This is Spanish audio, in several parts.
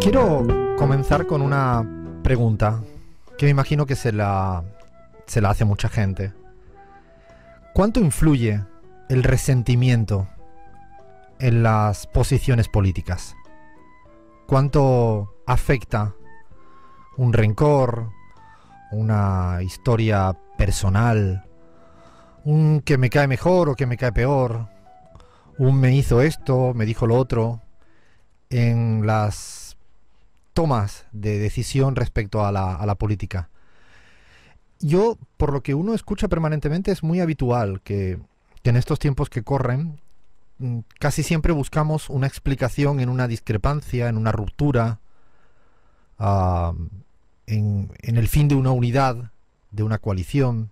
Quiero comenzar con una pregunta que me imagino que se la, se la hace mucha gente. ¿Cuánto influye el resentimiento en las posiciones políticas? ¿Cuánto afecta un rencor, una historia personal, un que me cae mejor o que me cae peor, un me hizo esto, me dijo lo otro, en las tomas de decisión respecto a la, política. Yo, por lo que uno escucha permanentemente, es muy habitual que, en estos tiempos que corren, mm, casi siempre buscamos una explicación en una discrepancia, en una ruptura, ah, en, en, el fin de una unidad, de una coalición,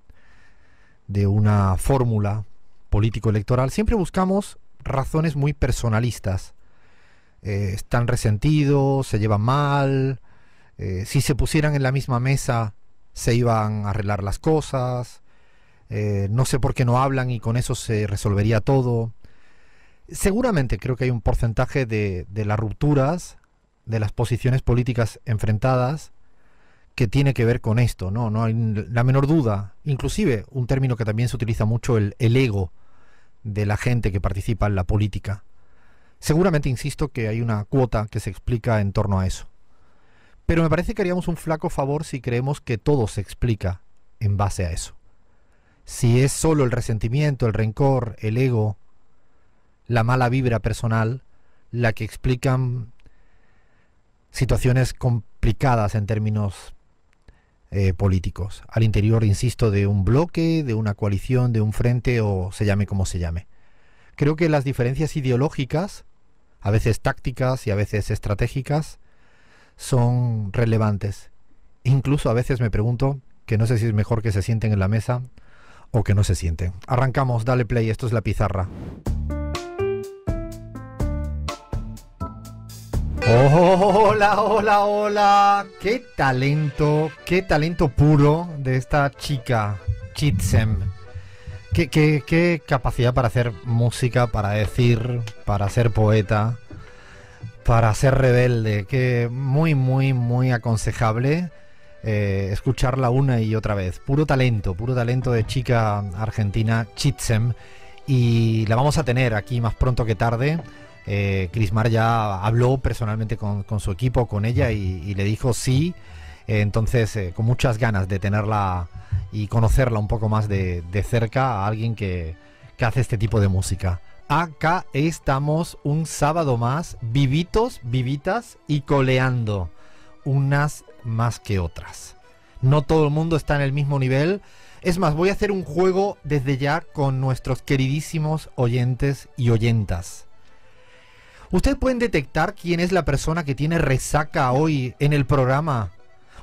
de una fórmula político-electoral. Siempre buscamos razones muy personalistas eh, están resentidos, se llevan mal, eh, si se pusieran en la misma mesa se iban a arreglar las cosas, eh, no sé por qué no hablan y con eso se resolvería todo. Seguramente creo que hay un porcentaje de, las rupturas, de las posiciones políticas enfrentadas, que tiene que ver con esto, ¿no? No hay la menor duda. Inclusive un término que también se utiliza mucho, el ego de la gente que participa en la política. Seguramente, insisto, que hay una cuota que se explica en torno a eso. Pero me parece que haríamos un flaco favor si creemos que todo se explica en base a eso. Si es solo el resentimiento, el rencor, el ego, la mala vibra personal, la que explican situaciones complicadas en términos eh, políticos, al interior, insisto, de un bloque, de una coalición, de un frente o se llame como se llame. Creo que las diferencias ideológicas a veces tácticas y a veces estratégicas, son relevantes. Incluso a veces me pregunto que no sé si es mejor que se sienten en la mesa o que no se sienten. Arrancamos, dale play, esto es la pizarra. Hola, hola, hola. Qué talento, qué talento puro de esta chica, Chitsem. ¿Qué, capacidad para hacer música, para decir, para ser poeta, para ser rebelde? Que muy, muy, muy aconsejable. Eh, escucharla una y otra vez. Puro talento, puro talento de chica argentina, Chitsem. Y la vamos a tener aquí más pronto que tarde. Eh, Crismar ya habló personalmente con, su equipo, con ella, y, le dijo sí. Eh, entonces, con muchas ganas de tenerla y conocerla un poco más de, cerca a alguien que, que hace este tipo de música. Acá estamos un sábado más, vivitos, vivitas y coleando, unas más que otras. No todo el mundo está en el mismo nivel. Es más, voy a hacer un juego desde ya con nuestros queridísimos oyentes y oyentas. Ustedes pueden detectar quién es la persona que tiene resaca hoy en el programa.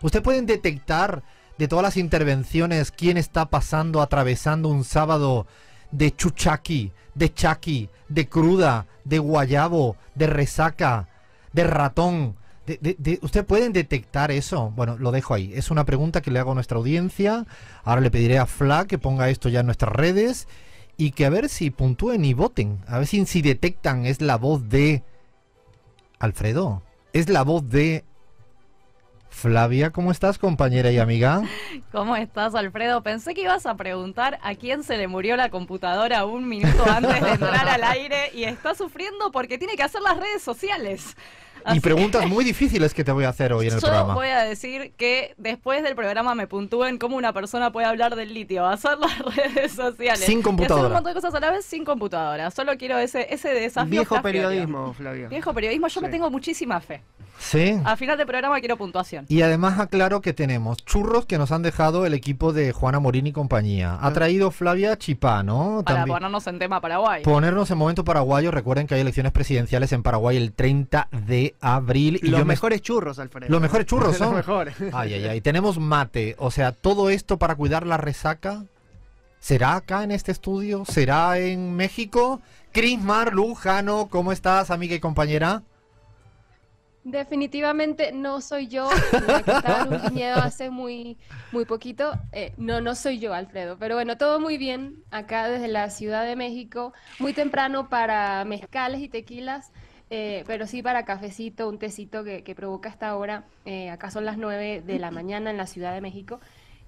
Ustedes pueden detectar de todas las intervenciones, quién está pasando, atravesando un sábado de chuchaqui, de chaki de cruda, de guayabo, de resaca, de ratón. De, ¿Usted pueden detectar eso? Bueno, lo dejo ahí. Es una pregunta que le hago a nuestra audiencia. Ahora le pediré a Fla que ponga esto ya en nuestras redes y que a ver si puntúen y voten. A ver si detectan es la voz de Alfredo. Es la voz de Flavia, ¿cómo estás, compañera y amiga? ¿Cómo estás, Alfredo? Pensé que ibas a preguntar a quién se le murió la computadora un minuto antes de entrar al aire y está sufriendo porque tiene que hacer las redes sociales. y preguntas muy difíciles que te voy a hacer hoy en el programa. voy a decir que después del programa me puntúen cómo una persona puede hablar del litio, hacer las redes sociales. Sin computadora. hacer un montón de cosas a la vez sin computadora. Solo quiero ese, ese desafío. Viejo periodismo, Flavia. Viejo periodismo, yo me tengo muchísima fe. Sí. A final del programa quiero puntuación. Y además aclaro que tenemos churros que nos han dejado el equipo de Juana Morín y compañía. Ha mm. traído Flavia ¿no? Para ponernos en tema Paraguay. Ponernos en momento paraguayo. Recuerden que hay elecciones presidenciales en Paraguay el 30 de abril. Y los mejores churros, Alfredo. Los mejores churros son. los mejores. Ay, ay, ay. Tenemos mate. O sea, todo esto para cuidar la resaca. ¿Será acá en este estudio? ¿Será en México? Crismar Lujano, ¿cómo estás, amiga y compañera? Definitivamente no soy yo. porque estaba un hace muy, muy poquito. Eh, no, no soy yo, Alfredo. Pero bueno, todo muy bien acá desde la Ciudad de México. Muy temprano para mezcales y tequilas. Eh, pero sí para cafecito, un tecito que, provoca esta hora. Eh, acá son las 9 de la mañana en la Ciudad de México.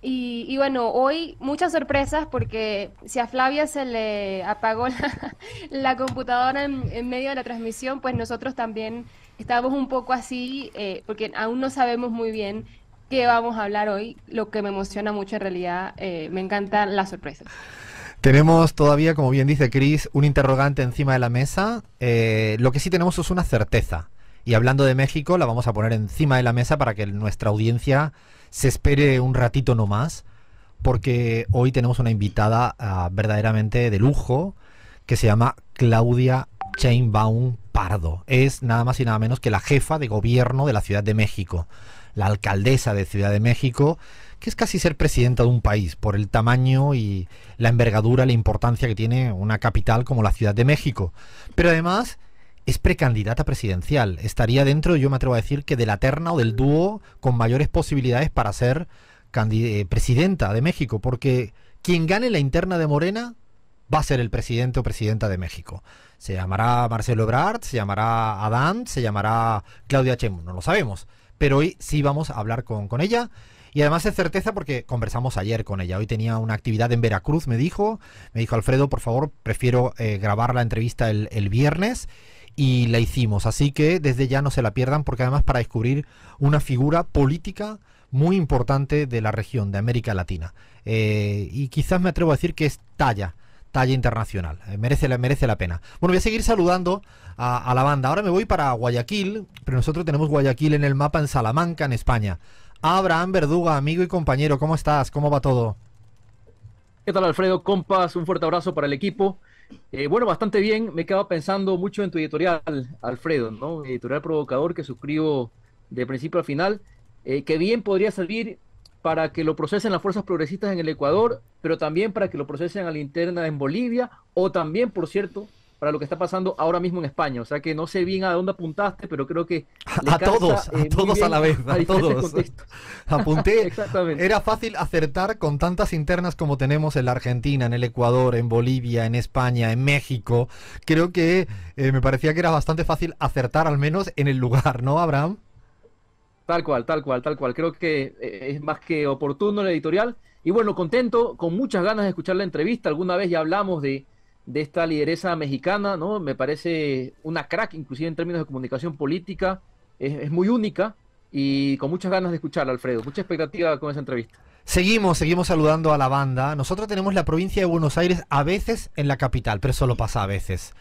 Y, y, bueno, hoy muchas sorpresas porque si a Flavia se le apagó la, computadora en, medio de la transmisión, pues nosotros también Estamos un poco así, eh, porque aún no sabemos muy bien qué vamos a hablar hoy. Lo que me emociona mucho en realidad, eh, me encantan las sorpresas. Tenemos todavía, como bien dice Chris un interrogante encima de la mesa. Eh, lo que sí tenemos es una certeza. Y hablando de México, la vamos a poner encima de la mesa para que nuestra audiencia se espere un ratito más. porque hoy tenemos una invitada ah, verdaderamente de lujo que se llama Claudia Chainbaum Pardo. Es nada más y nada menos que la jefa de gobierno de la Ciudad de México, la alcaldesa de Ciudad de México, que es casi ser presidenta de un país, por el tamaño y la envergadura, la importancia que tiene una capital como la Ciudad de México. Pero además es precandidata presidencial. Estaría dentro, yo me atrevo a decir, que de la terna o del dúo con mayores posibilidades para ser eh, presidenta de México, porque quien gane la interna de Morena va a ser el presidente o presidenta de México. Se llamará Marcelo Ebrard, se llamará Adán, se llamará Claudia Chemo, no lo sabemos. Pero hoy sí vamos a hablar con, ella. Y además es certeza porque conversamos ayer con ella. Hoy tenía una actividad en Veracruz, me dijo. Me dijo, Alfredo, por favor, prefiero eh, grabar la entrevista el, viernes y la hicimos. Así que desde ya no se la pierdan porque además para descubrir una figura política muy importante de la región, de América Latina. Eh, y quizás me atrevo a decir que es talla talla internacional. Eh, merece, la, merece la pena. Bueno, voy a seguir saludando a, la banda. Ahora me voy para Guayaquil, pero nosotros tenemos Guayaquil en el mapa en Salamanca, en España. Abraham Verduga, amigo y compañero, ¿cómo estás? ¿Cómo va todo? ¿Qué tal, Alfredo? Compas, un fuerte abrazo para el equipo. Eh, bueno, bastante bien. Me he pensando mucho en tu editorial, Alfredo, ¿no? Editorial provocador que suscribo de principio al final. Eh, que bien podría servir para que lo procesen las fuerzas progresistas en el Ecuador, pero también para que lo procesen a la interna en Bolivia, o también, por cierto, para lo que está pasando ahora mismo en España. O sea que no sé bien a dónde apuntaste, pero creo que... A todos, a eh, todos a la vez, a, todos. Apunté. Era fácil acertar con tantas internas como tenemos en la Argentina, en el Ecuador, en Bolivia, en España, en México. Creo que eh, me parecía que era bastante fácil acertar al menos en el lugar, ¿no, Abraham? Tal cual, tal cual, tal cual. Creo que eh, es más que oportuno el editorial. Y bueno, contento, con muchas ganas de escuchar la entrevista. Alguna vez ya hablamos de, de esta lideresa mexicana, ¿no? Me parece una crack, inclusive en términos de comunicación política. Es, muy única y con muchas ganas de escucharla, Alfredo. Mucha expectativa con esa entrevista. Seguimos, seguimos saludando a la banda. Nosotros tenemos la provincia de Buenos Aires a veces en la capital, pero solo pasa a veces.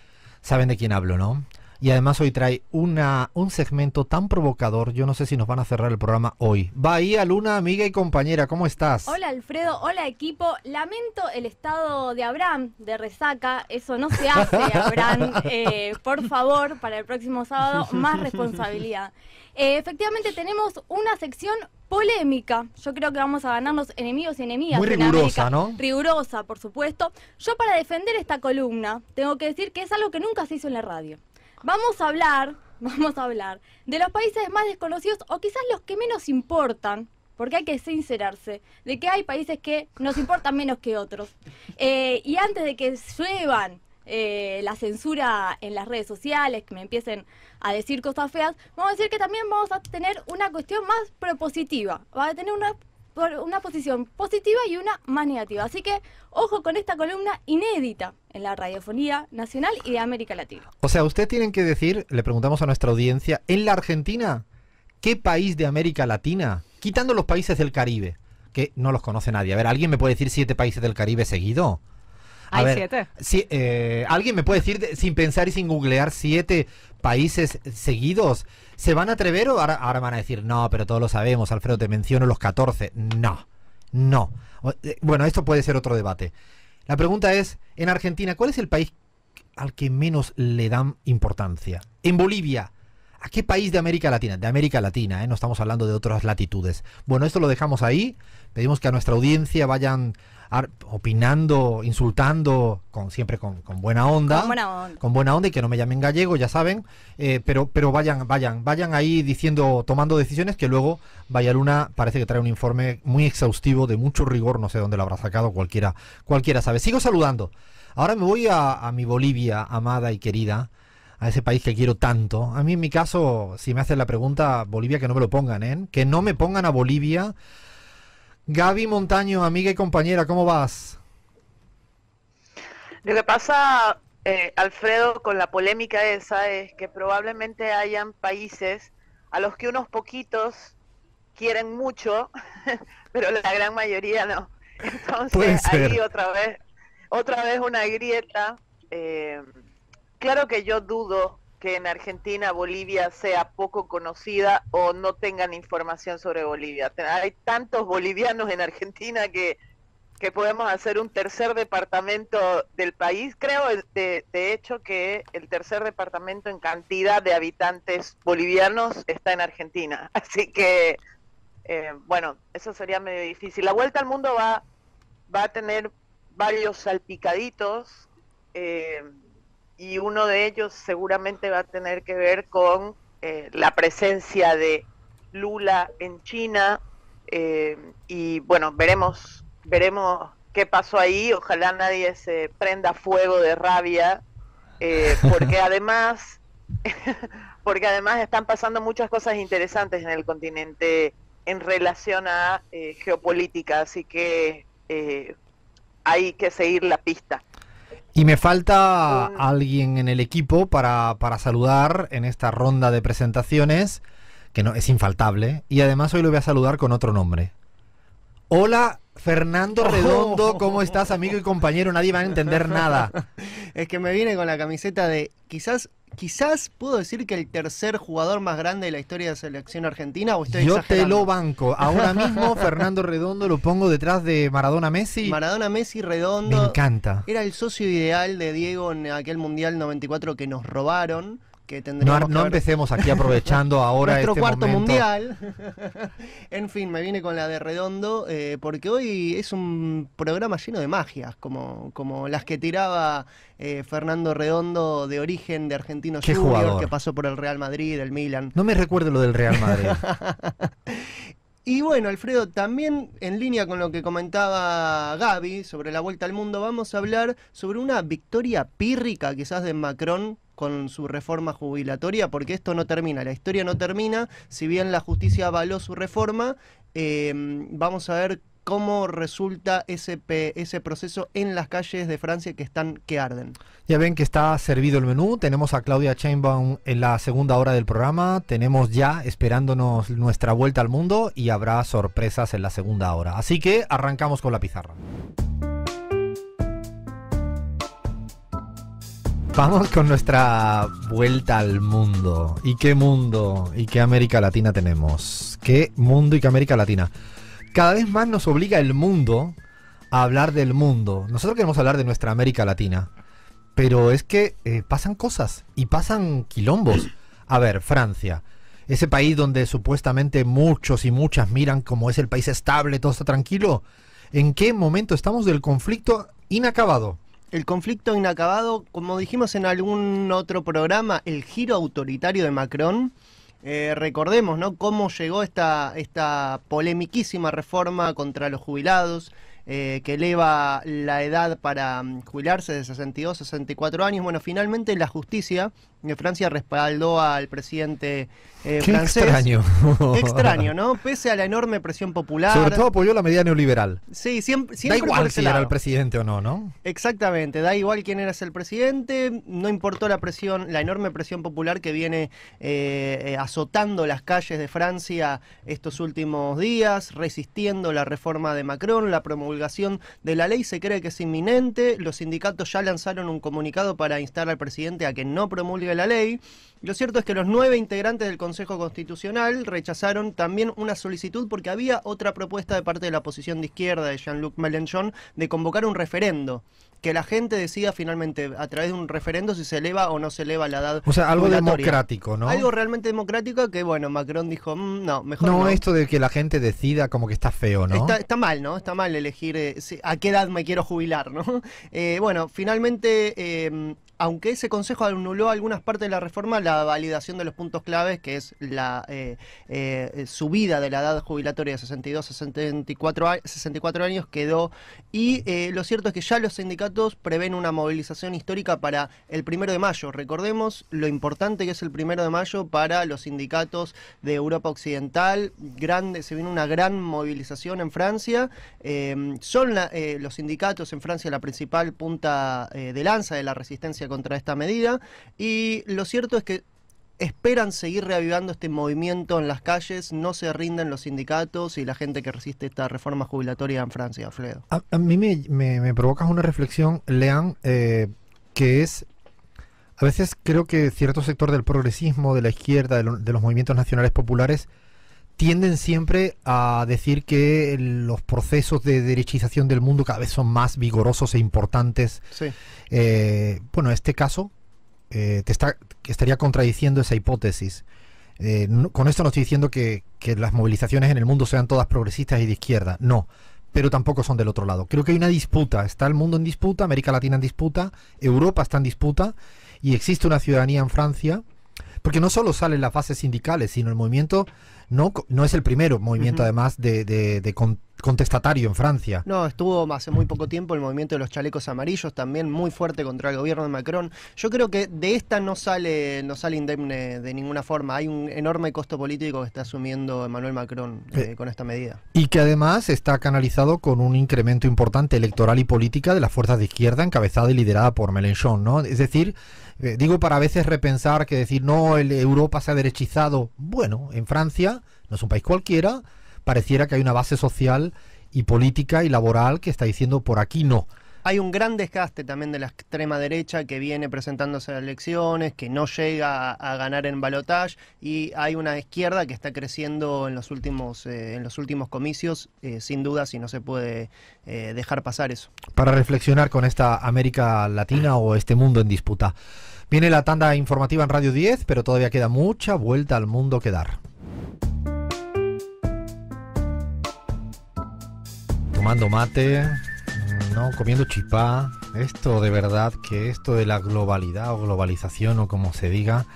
Saben de quién hablo, ¿no? y además hoy trae una, un segmento tan provocador, yo no sé si nos van a cerrar el programa hoy. Bahía Luna, amiga y compañera, ¿cómo estás? Hola Alfredo, hola equipo, lamento el estado de Abraham de resaca, eso no se hace Abraham, eh, por favor, para el próximo sábado, más responsabilidad. Eh, efectivamente tenemos una sección polémica. Yo creo que vamos a ganarnos enemigos y enemigas. Muy rigurosa, ¿no? Rigurosa, por supuesto. Yo para defender esta columna tengo que decir que es algo que nunca se hizo en la radio. Vamos a hablar, vamos a hablar de los países más desconocidos o quizás los que menos importan, porque hay que sincerarse, de que hay países que nos importan menos que otros. Eh, y antes de que lluevan eh, la censura en las redes sociales, que me empiecen a decir cosas feas, vamos a decir que también vamos a tener una cuestión más propositiva, va a tener una por una posición positiva y una más negativa. Así que ojo con esta columna inédita en la radiofonía nacional y de América Latina. O sea, usted tienen que decir, le preguntamos a nuestra audiencia, en la Argentina, ¿qué país de América Latina, quitando los países del Caribe, que no los conoce nadie? A ver, ¿alguien me puede decir siete países del Caribe seguido? ¿Hay siete? Eh, ¿Alguien me puede decir, sin pensar y sin googlear, siete países seguidos? ¿Se van a atrever o ahora, van a decir, no, pero todos lo sabemos, Alfredo, te menciono los 14? No, no. Eh, bueno, esto puede ser otro debate. La pregunta es, en Argentina, ¿cuál es el país al que menos le dan importancia? En Bolivia, ¿a qué país de América Latina? De América Latina, ¿eh? no estamos hablando de otras latitudes. Bueno, esto lo dejamos ahí. Pedimos que a nuestra audiencia vayan opinando, insultando, con siempre con, buena onda, con, buena onda. Con buena onda y que no me llamen gallego, ya saben. Eh, pero, pero vayan, vayan, vayan ahí diciendo, tomando decisiones que luego Vaya Luna parece que trae un informe muy exhaustivo, de mucho rigor, no sé dónde lo habrá sacado, cualquiera, cualquiera sabe. Sigo saludando. Ahora me voy a, a mi Bolivia, amada y querida a ese país que quiero tanto. A mí en mi caso, si me hacen la pregunta, Bolivia, que no me lo pongan, ¿eh? Que no me pongan a Bolivia Gaby Montaño, amiga y compañera, ¿cómo vas? Lo que pasa, eh, Alfredo, con la polémica esa es que probablemente hayan países a los que unos poquitos quieren mucho, pero la gran mayoría no. Entonces, ahí otra vez, otra vez una grieta. Eh, claro que yo dudo que en Argentina Bolivia sea poco conocida o no tengan información sobre Bolivia. Hay tantos bolivianos en Argentina que, podemos hacer un tercer departamento del país. Creo, eh, de, hecho, que el tercer departamento en cantidad de habitantes bolivianos está en Argentina. Así que, eh, bueno, eso sería medio difícil. La vuelta al mundo va, va a tener varios salpicaditos. Eh, y uno de ellos seguramente va a tener que ver con eh, la presencia de Lula en China eh, y bueno veremos veremos qué pasó ahí ojalá nadie se prenda fuego de rabia eh, porque además porque además están pasando muchas cosas interesantes en el continente en relación a geopolítica así que hay que seguir la pista y me falta alguien en el equipo para, saludar en esta ronda de presentaciones, que no, es infaltable. Y además hoy lo voy a saludar con otro nombre. Hola, Fernando Redondo, ¿cómo estás, amigo y compañero? Nadie va a entender nada. es que me vine con la camiseta de quizás quizás puedo decir que el tercer jugador más grande de la historia de la selección argentina. Yo te lo banco. Ahora mismo Fernando Redondo lo pongo detrás de Maradona Messi. Maradona Messi Redondo. Me encanta. Era el socio ideal de Diego en aquel Mundial 94 que nos robaron. No, empecemos aquí aprovechando ahora Nuestro este cuarto mundial. en fin, me vine con la de redondo, eh, porque hoy es un programa lleno de magias, como, como las que tiraba eh, Fernando Redondo, de origen de Argentino Qué que pasó por el Real Madrid, el Milan. No me recuerdo lo del Real Madrid. Y bueno, Alfredo, también en línea con lo que comentaba Gaby sobre la vuelta al mundo, vamos a hablar sobre una victoria pírrica quizás de Macron con su reforma jubilatoria, porque esto no termina, la historia no termina, si bien la justicia avaló su reforma, eh, vamos a ver cómo resulta ese, proceso en las calles de Francia que están que arden. Ya ven que está servido el menú, tenemos a Claudia Chainbaum en la segunda hora del programa, tenemos ya esperándonos nuestra vuelta al mundo y habrá sorpresas en la segunda hora. Así que arrancamos con la pizarra. Vamos con nuestra vuelta al mundo. ¿Y qué mundo? ¿Y qué América Latina tenemos? ¿Qué mundo y qué América Latina? cada vez más nos obliga el mundo a hablar del mundo. Nosotros queremos hablar de nuestra América Latina, pero es que eh, pasan cosas y pasan quilombos. A ver, Francia, ese país donde supuestamente muchos y muchas miran como es el país estable, todo está tranquilo. ¿En qué momento estamos del conflicto inacabado? El conflicto inacabado, como dijimos en algún otro programa, el giro autoritario de Macron eh, recordemos, ¿no? Cómo llegó esta, esta polemiquísima reforma contra los jubilados, eh, que eleva la edad para mm, jubilarse de 62 a 64 años. Bueno, finalmente la justicia Francia respaldó al presidente eh, Qué Extraño. extraño, ¿no? Pese a la enorme presión popular. Sobre todo apoyó la medida neoliberal. Sí, siempre. da igual si era el presidente o no, ¿no? Exactamente, da igual quién era el presidente, no importó la presión, la enorme presión popular que viene eh, eh, azotando las calles de Francia estos últimos días, resistiendo la reforma de Macron, la promulgación de la ley se cree que es inminente. Los sindicatos ya lanzaron un comunicado para instar al presidente a que no promulgue la ley. Lo cierto es que los nueve integrantes del Consejo Constitucional rechazaron también una solicitud porque había otra propuesta de parte de la oposición de izquierda de Jean-Luc Mélenchon de convocar un referendo. Que la gente decida finalmente a través de un referendo si se eleva o no se eleva la edad. O sea, algo democrático, ¿no? Algo realmente democrático que, bueno, Macron dijo, mm, no, mejor. No, esto de que la gente decida como que está feo, ¿no? Está, mal, ¿no? Está mal elegir eh, a qué edad me quiero jubilar, ¿no? Eh, bueno, finalmente. Eh, aunque ese Consejo anuló algunas partes de la reforma, la validación de los puntos claves, que es la eh, eh, eh, subida de la edad jubilatoria de 62 a 64, años, quedó. Y lo cierto es que ya los sindicatos prevén una movilización histórica para el primero de mayo. Recordemos lo importante que es el primero de mayo para los sindicatos de Europa Occidental. Grande, se viene una gran movilización en Francia. son los sindicatos en Francia la principal punta de lanza de la resistencia contra esta medida y lo cierto es que esperan seguir reavivando este movimiento en las calles, no se rinden los sindicatos y la gente que resiste esta reforma jubilatoria en Francia, Alfredo. A, mí me, me, provocas una reflexión, Lean, eh, que es, a veces creo que cierto sector del progresismo, de la izquierda, de los movimientos nacionales populares, tienden siempre a decir que los procesos de derechización del mundo cada vez son más vigorosos e importantes. Eh, bueno, este caso eh, te está, estaría contradiciendo esa hipótesis. Eh, con esto no estoy diciendo que, que, las movilizaciones en el mundo sean todas progresistas y de izquierda, no, pero tampoco son del otro lado. Creo que hay una disputa, está el mundo en disputa, América Latina en disputa, Europa está en disputa y existe una ciudadanía en Francia, porque no solo salen las bases sindicales, sino el movimiento no, no es el primero movimiento, además, de, de, de, contestatario en Francia. No, estuvo hace muy poco tiempo el movimiento de los chalecos amarillos, también muy fuerte contra el gobierno de Macron. Yo creo que de esta no sale, no sale indemne de ninguna forma. Hay un enorme costo político que está asumiendo Emmanuel Macron eh, eh, con esta medida. Y que además está canalizado con un incremento importante electoral y política de las fuerzas de izquierda encabezada y liderada por Mélenchon, ¿no? Es decir, eh, digo para a veces repensar que decir no, el Europa se ha derechizado. Bueno, en Francia no es un país cualquiera pareciera que hay una base social y política y laboral que está diciendo por aquí no. Hay un gran desgaste también de la extrema derecha que viene presentándose a las elecciones, que no llega a, ganar en balotaje y hay una izquierda que está creciendo en los últimos, eh, en los últimos comicios, eh, sin duda, si no se puede eh, dejar pasar eso. Para reflexionar con esta América Latina o este mundo en disputa. Viene la tanda informativa en Radio 10, pero todavía queda mucha vuelta al mundo que dar. tomando mate, no comiendo chipá. Esto de verdad que esto de la globalidad o globalización o como se diga.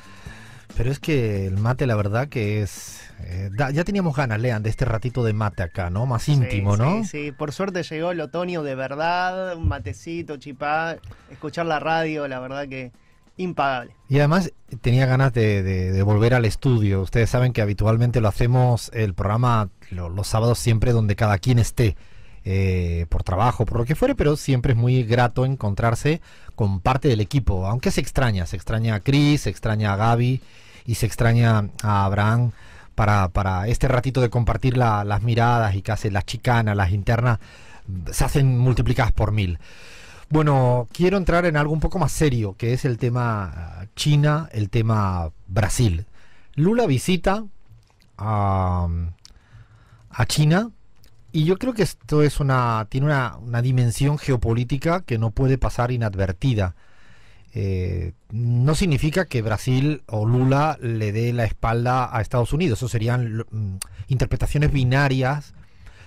Pero es que el mate la verdad que es... Eh, ya teníamos ganas, Lean, de este ratito de mate acá, ¿no? Más íntimo, ¿no? Sí, sí, por suerte llegó el otoño de verdad, un matecito, chipá, escuchar la radio, la verdad que impagable. Y además tenía ganas de, volver al estudio. Ustedes saben que habitualmente lo hacemos el programa los sábados siempre donde cada quien esté. Eh, por trabajo, por lo que fuere, pero siempre es muy grato encontrarse con parte del equipo, aunque se extraña, se extraña a Chris, se extraña a Gaby y se extraña a Abraham. Para, este ratito de compartir las miradas y casi las chicanas, las internas, se hacen multiplicadas por mil. Bueno, quiero entrar en algo un poco más serio, que es el tema ah, China, el tema Brasil. Lula visita a, a China y yo creo que esto es una, tiene una, una dimensión geopolítica que no puede pasar inadvertida. Eh, no significa que Brasil o Lula le dé la espalda a Estados Unidos. Eso serían mm, interpretaciones binarias,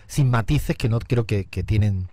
sin matices, que no creo que, tienen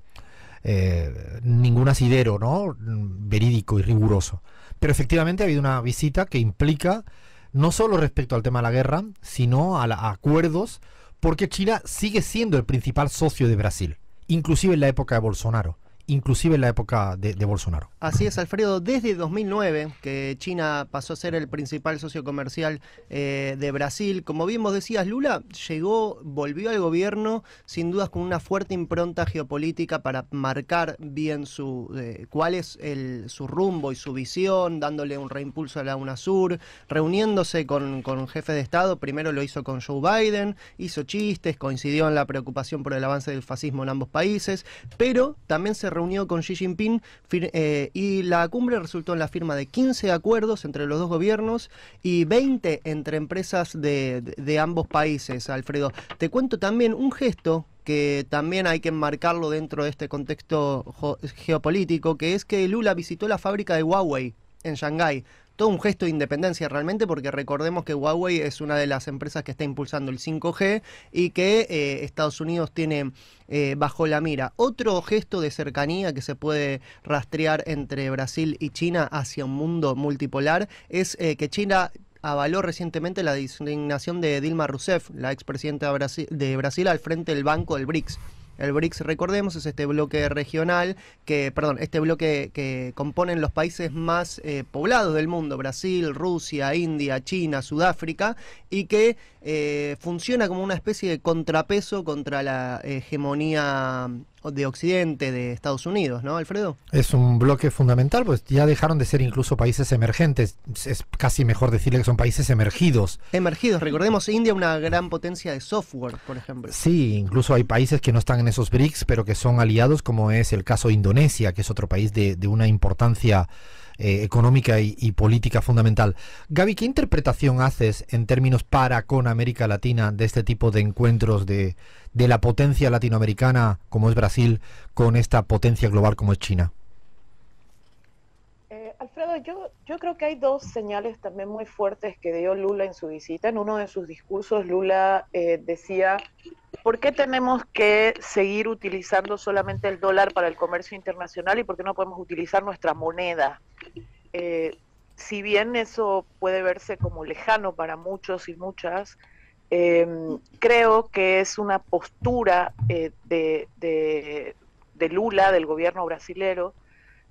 eh, ningún asidero ¿no? Mm, verídico y riguroso. Pero efectivamente ha habido una visita que implica no solo respecto al tema de la guerra, sino a acuerdos porque China sigue siendo el principal socio de Brasil, inclusive en la época de Bolsonaro inclusive en la época de, Bolsonaro. Así es, Alfredo, desde 2009 que China pasó a ser el principal socio comercial eh, de Brasil, como bien vos decías, Lula llegó, volvió al gobierno sin dudas con una fuerte impronta geopolítica para marcar bien su eh, cuál es su rumbo y su visión, dándole un reimpulso a la UNASUR, reuniéndose con, con jefe de Estado, primero lo hizo con Joe Biden, hizo chistes, coincidió en la preocupación por el avance del fascismo en ambos países, pero también se reunió con Xi Jinping eh, y la cumbre resultó en la firma de 15 acuerdos entre los dos gobiernos y 20 entre empresas de, de ambos países, Alfredo. Te cuento también un gesto que también hay que enmarcarlo dentro de este contexto geopolítico, que es que Lula visitó la fábrica de Huawei en Shanghái todo un gesto de independencia realmente, porque recordemos que Huawei es una de las empresas que está impulsando el 5G y que eh, Estados Unidos tiene eh, bajo la mira. Otro gesto de cercanía que se puede rastrear entre Brasil y China hacia un mundo multipolar es eh, que China avaló recientemente la designación de Dilma Rousseff, la expresidenta de Brasil al frente del banco del BRICS. El BRICS, recordemos, es este bloque regional, que, perdón, este bloque que componen los países más eh, poblados del mundo, Brasil, Rusia, India, China, Sudáfrica, y que eh, funciona como una especie de contrapeso contra la hegemonía de Occidente, de Estados Unidos, ¿no, Alfredo? Es un bloque fundamental, pues ya dejaron de ser incluso países emergentes. Es casi mejor decirle que son países emergidos. Emergidos, recordemos India, una gran potencia de software, por ejemplo. Sí, incluso hay países que no están en esos BRICS, pero que son aliados, como es el caso de Indonesia, que es otro país de, de una importancia eh, económica y, política fundamental. Gaby, ¿qué interpretación haces en términos para con América Latina de este tipo de encuentros de, de la potencia latinoamericana como es Brasil con esta potencia global como es China? Alfredo, yo, creo que hay dos señales también muy fuertes que dio Lula en su visita. En uno de sus discursos, Lula eh, decía, ¿por qué tenemos que seguir utilizando solamente el dólar para el comercio internacional y por qué no podemos utilizar nuestra moneda? Eh, si bien eso puede verse como lejano para muchos y muchas, em, creo que es una postura eh, de, de Lula, del gobierno brasileño,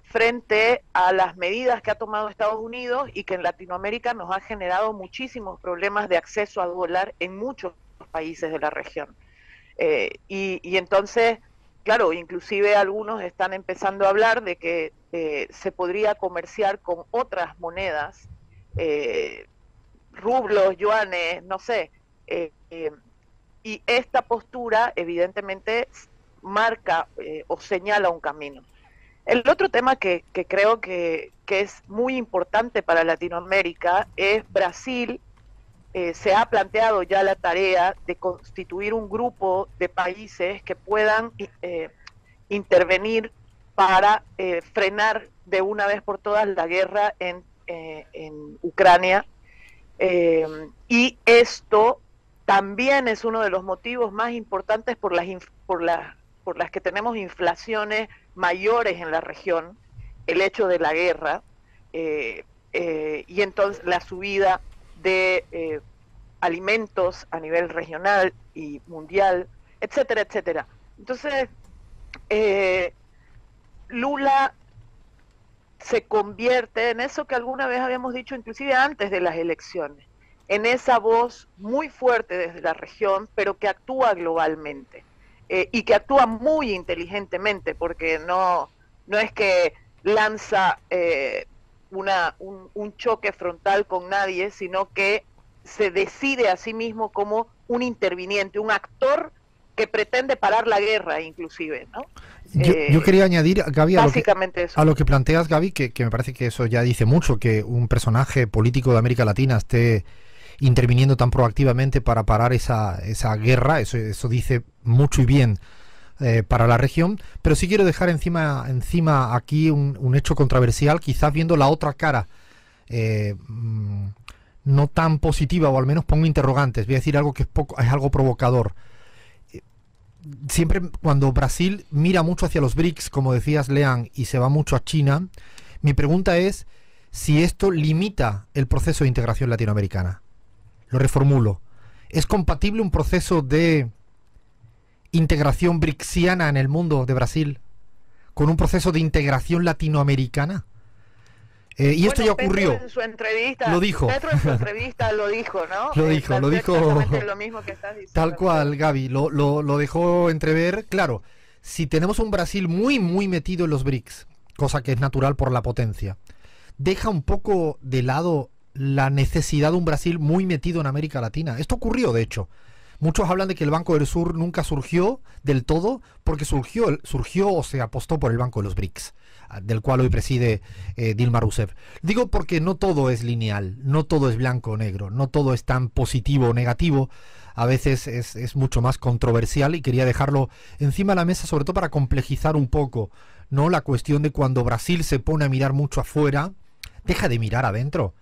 frente a las medidas que ha tomado Estados Unidos y que en Latinoamérica nos ha generado muchísimos problemas de acceso a dólar en muchos países de la región. Eh, y, entonces, claro, inclusive algunos están empezando a hablar de que eh, se podría comerciar con otras monedas, eh, rublos, yuanes, no sé. y esta postura evidentemente marca o señala un camino. El otro tema que, creo que, es muy importante para Latinoamérica es Brasil. Eh, se ha planteado ya la tarea de constituir un grupo de países que puedan eh, intervenir para eh, frenar de una vez por todas la guerra en, en Ucrania. y esto también es uno de los motivos más importantes por las, por las por las que tenemos inflaciones mayores en la región, el hecho de la guerra eh, eh, y entonces la subida de eh, alimentos a nivel regional y mundial, etcétera, etcétera. Entonces, Lula se convierte en eso que alguna vez habíamos dicho, inclusive antes de las elecciones, en esa voz muy fuerte desde la región, pero que actúa globalmente. Eh, y que actúa muy inteligentemente porque no, no es que lanza eh, una, un, choque frontal con nadie, sino que se decide a sí mismo como un interviniente, un actor que pretende parar la guerra inclusive, eh, Yo, quería añadir, Gaby, a lo, que, a lo que planteas, Gaby, que, que me parece que eso ya dice mucho, que un personaje político de América Latina esté interviniendo tan proactivamente para parar esa, guerra, eso, dice mucho y bien eh, para la región, pero sí quiero dejar encima, encima aquí un, hecho controversial, quizás viendo la otra cara, eh, mm, no tan positiva, o al menos pongo interrogantes, voy a decir algo que es, poco, es algo provocador. Eh, siempre cuando Brasil mira mucho hacia los BRICS, como decías Lean, y se va mucho a China, mi pregunta es si esto limita el proceso de integración latinoamericana. Lo reformulo. ¿Es compatible un proceso de integración brixiana en el mundo de Brasil con un proceso de integración latinoamericana? Eh, y esto ya ocurrió. en su entrevista, lo dijo. en su entrevista lo dijo, ¿no? Lo eh, dijo, lo dijo. tal cual, Gaby. Lo, lo dejó entrever. Claro, si tenemos un Brasil muy, muy metido en los BRICS, cosa que es natural por la potencia, deja un poco de lado la necesidad de un Brasil muy metido en América Latina. Esto ocurrió, de hecho. Muchos hablan de que el Banco del Sur nunca surgió del todo, porque surgió, surgió o se apostó por el Banco de los BRICS, ah, del cual hoy preside eh, Dilma Rousseff. Digo porque no todo es lineal, no todo es blanco o negro, no todo es tan positivo o negativo, a veces es, es mucho más controversial y quería dejarlo encima de la mesa, sobre todo para complejizar un poco ¿no? la cuestión de cuando Brasil se pone a mirar mucho afuera, deja de mirar adentro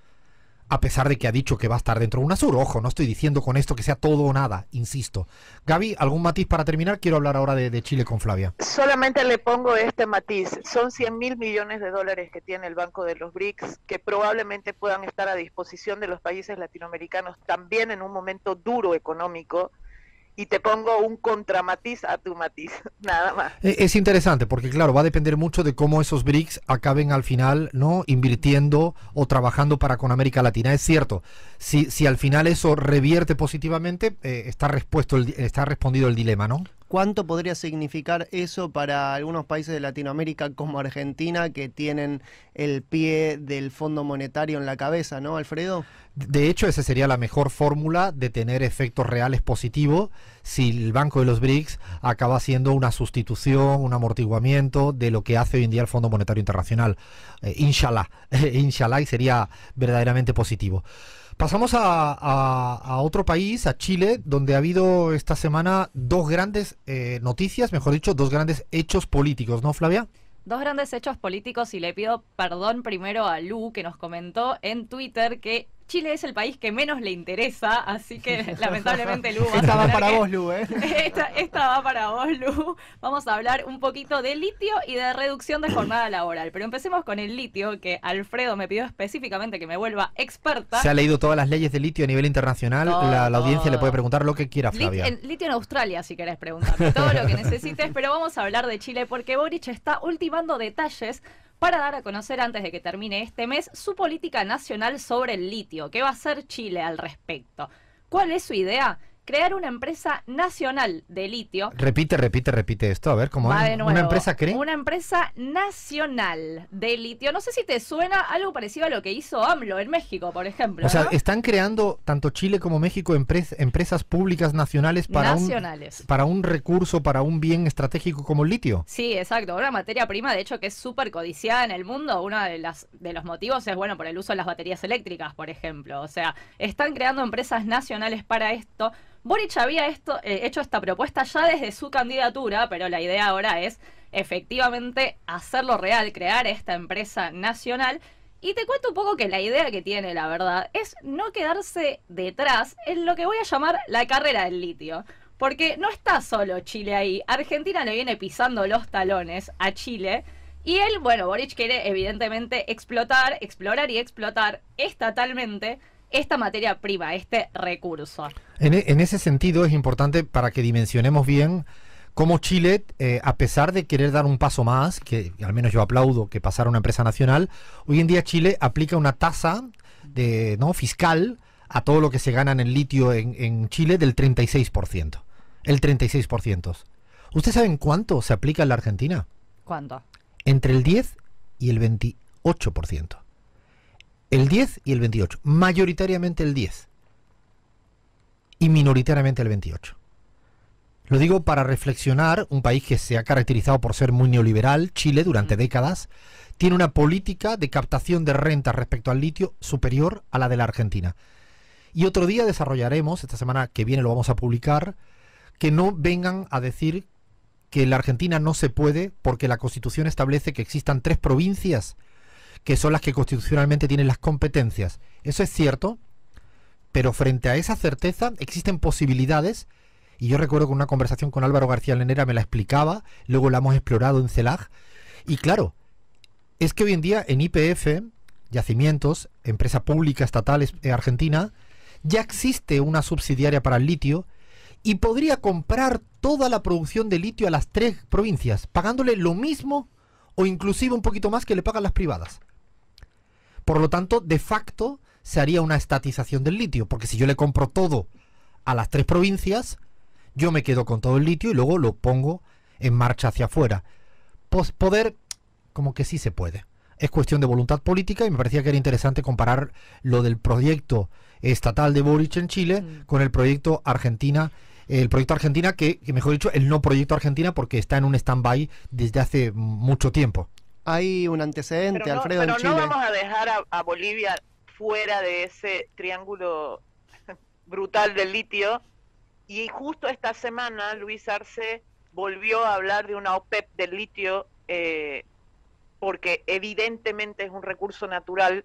a pesar de que ha dicho que va a estar dentro de sur, Ojo, no estoy diciendo con esto que sea todo o nada, insisto. Gaby, ¿algún matiz para terminar? Quiero hablar ahora de, de Chile con Flavia. Solamente le pongo este matiz. Son 100 mil millones de dólares que tiene el Banco de los BRICS, que probablemente puedan estar a disposición de los países latinoamericanos también en un momento duro económico y te pongo un contramatiz a tu matiz, nada más. E, es interesante porque claro, va a depender mucho de cómo esos BRICS acaben al final, ¿no? invirtiendo o trabajando para con América Latina. Es cierto, si, si al final eso revierte positivamente, eh, está, el, está respondido el dilema, ¿no? ¿Cuánto podría significar eso para algunos países de Latinoamérica como Argentina que tienen el pie del Fondo Monetario en la cabeza, ¿no, Alfredo? De hecho, esa sería la mejor fórmula de tener efectos reales positivos si el Banco de los BRICS acaba siendo una sustitución, un amortiguamiento de lo que hace hoy en día el Fondo Monetario Internacional. Eh, inshallah, inshallah y sería verdaderamente positivo. Pasamos a, otro país, a Chile, donde ha habido esta semana dos grandes eh, noticias, mejor dicho, dos grandes hechos políticos, ¿no, Flavia? Dos grandes hechos políticos y le pido perdón primero a Lu que nos comentó en Twitter que Chile es el país que menos le interesa, así que lamentablemente Lu... Esta va para vos, Lu, ¿eh? Esta, va para vos, Lu. Vamos a hablar un poquito de litio y de reducción de jornada laboral. Pero empecemos con el litio, que Alfredo me pidió específicamente que me vuelva experta. Se ha leído todas las leyes de litio a nivel internacional. La, audiencia le puede preguntar lo que quiera, Flavia. litio en Australia, si querés preguntarme. Todo lo que necesites, pero vamos a hablar de Chile porque Boric está ultimando detalles para dar a conocer antes de que termine este mes su política nacional sobre el litio. ¿Qué va a hacer Chile al respecto? ¿Cuál es su idea? crear una empresa nacional de litio. Repite, repite, repite esto, a ver cómo Va una empresa cree. Una empresa nacional de litio. No sé si te suena algo parecido a lo que hizo AMLO en México, por ejemplo. O sea, están creando tanto Chile como México empresas públicas nacionales para un para un recurso, para un bien estratégico como el litio. Sí, exacto, una materia prima de hecho que es súper codiciada en el mundo, uno de las de los motivos es bueno por el uso de las baterías eléctricas, por ejemplo. O sea, están creando empresas nacionales para esto Boric había eh, hecho esta propuesta ya desde su candidatura, pero la idea ahora es efectivamente hacerlo real, crear esta empresa nacional. Y te cuento un poco que la idea que tiene, la verdad, es no quedarse detrás en lo que voy a llamar la carrera del litio. Porque no está solo Chile ahí, Argentina le viene pisando los talones a Chile. Y él, bueno, Boric quiere evidentemente explotar, explorar y explotar estatalmente esta materia prima, este recurso. E, en, ese sentido es importante para que dimensionemos bien cómo Chile, eh, a pesar de querer dar un paso más, que al menos yo aplaudo que pasara una empresa nacional, hoy en día Chile aplica una tasa de no fiscal a todo lo que se gana en el litio en, Chile del 36%. El 36%. ¿Ustedes saben cuánto se aplica en la Argentina? ¿Cuánto? Entre el 10 y el 28%. El 10 y el 28. Mayoritariamente el 10. Y minoritariamente el 28. Lo digo para reflexionar, un país que se ha caracterizado por ser muy neoliberal, Chile, durante décadas, tiene una política de captación de renta respecto al litio superior a la de la Argentina. Y otro día desarrollaremos, esta semana que viene lo vamos a publicar, que no vengan a decir que la Argentina no se puede porque la Constitución establece que existan tres provincias que son las que constitucionalmente tienen las competencias. Eso es cierto, pero frente a esa certeza existen posibilidades, y yo recuerdo que una conversación con Álvaro García Lenera me la explicaba, luego la hemos explorado en CELAG, y claro, es que hoy en día en IPF, Yacimientos, empresa pública estatal eh, argentina, ya existe una subsidiaria para el litio y podría comprar toda la producción de litio a las tres provincias, pagándole lo mismo o inclusive un poquito más que le pagan las privadas. Por lo tanto, de facto se haría una estatización del litio, porque si yo le compro todo a las tres provincias, yo me quedo con todo el litio y luego lo pongo en marcha hacia afuera. poder, como que sí se puede. Es cuestión de voluntad política y me parecía que era interesante comparar lo del proyecto estatal de Boric en Chile mm. con el proyecto Argentina el proyecto Argentina, que, mejor dicho, el no proyecto Argentina, porque está en un stand-by desde hace mucho tiempo. Hay un antecedente, Alfredo. no vamos a dejar a, Bolivia fuera de ese triángulo brutal del litio. Y justo esta semana Luis Arce volvió a hablar de una OPEP e del litio eh, porque evidentemente es un recurso natural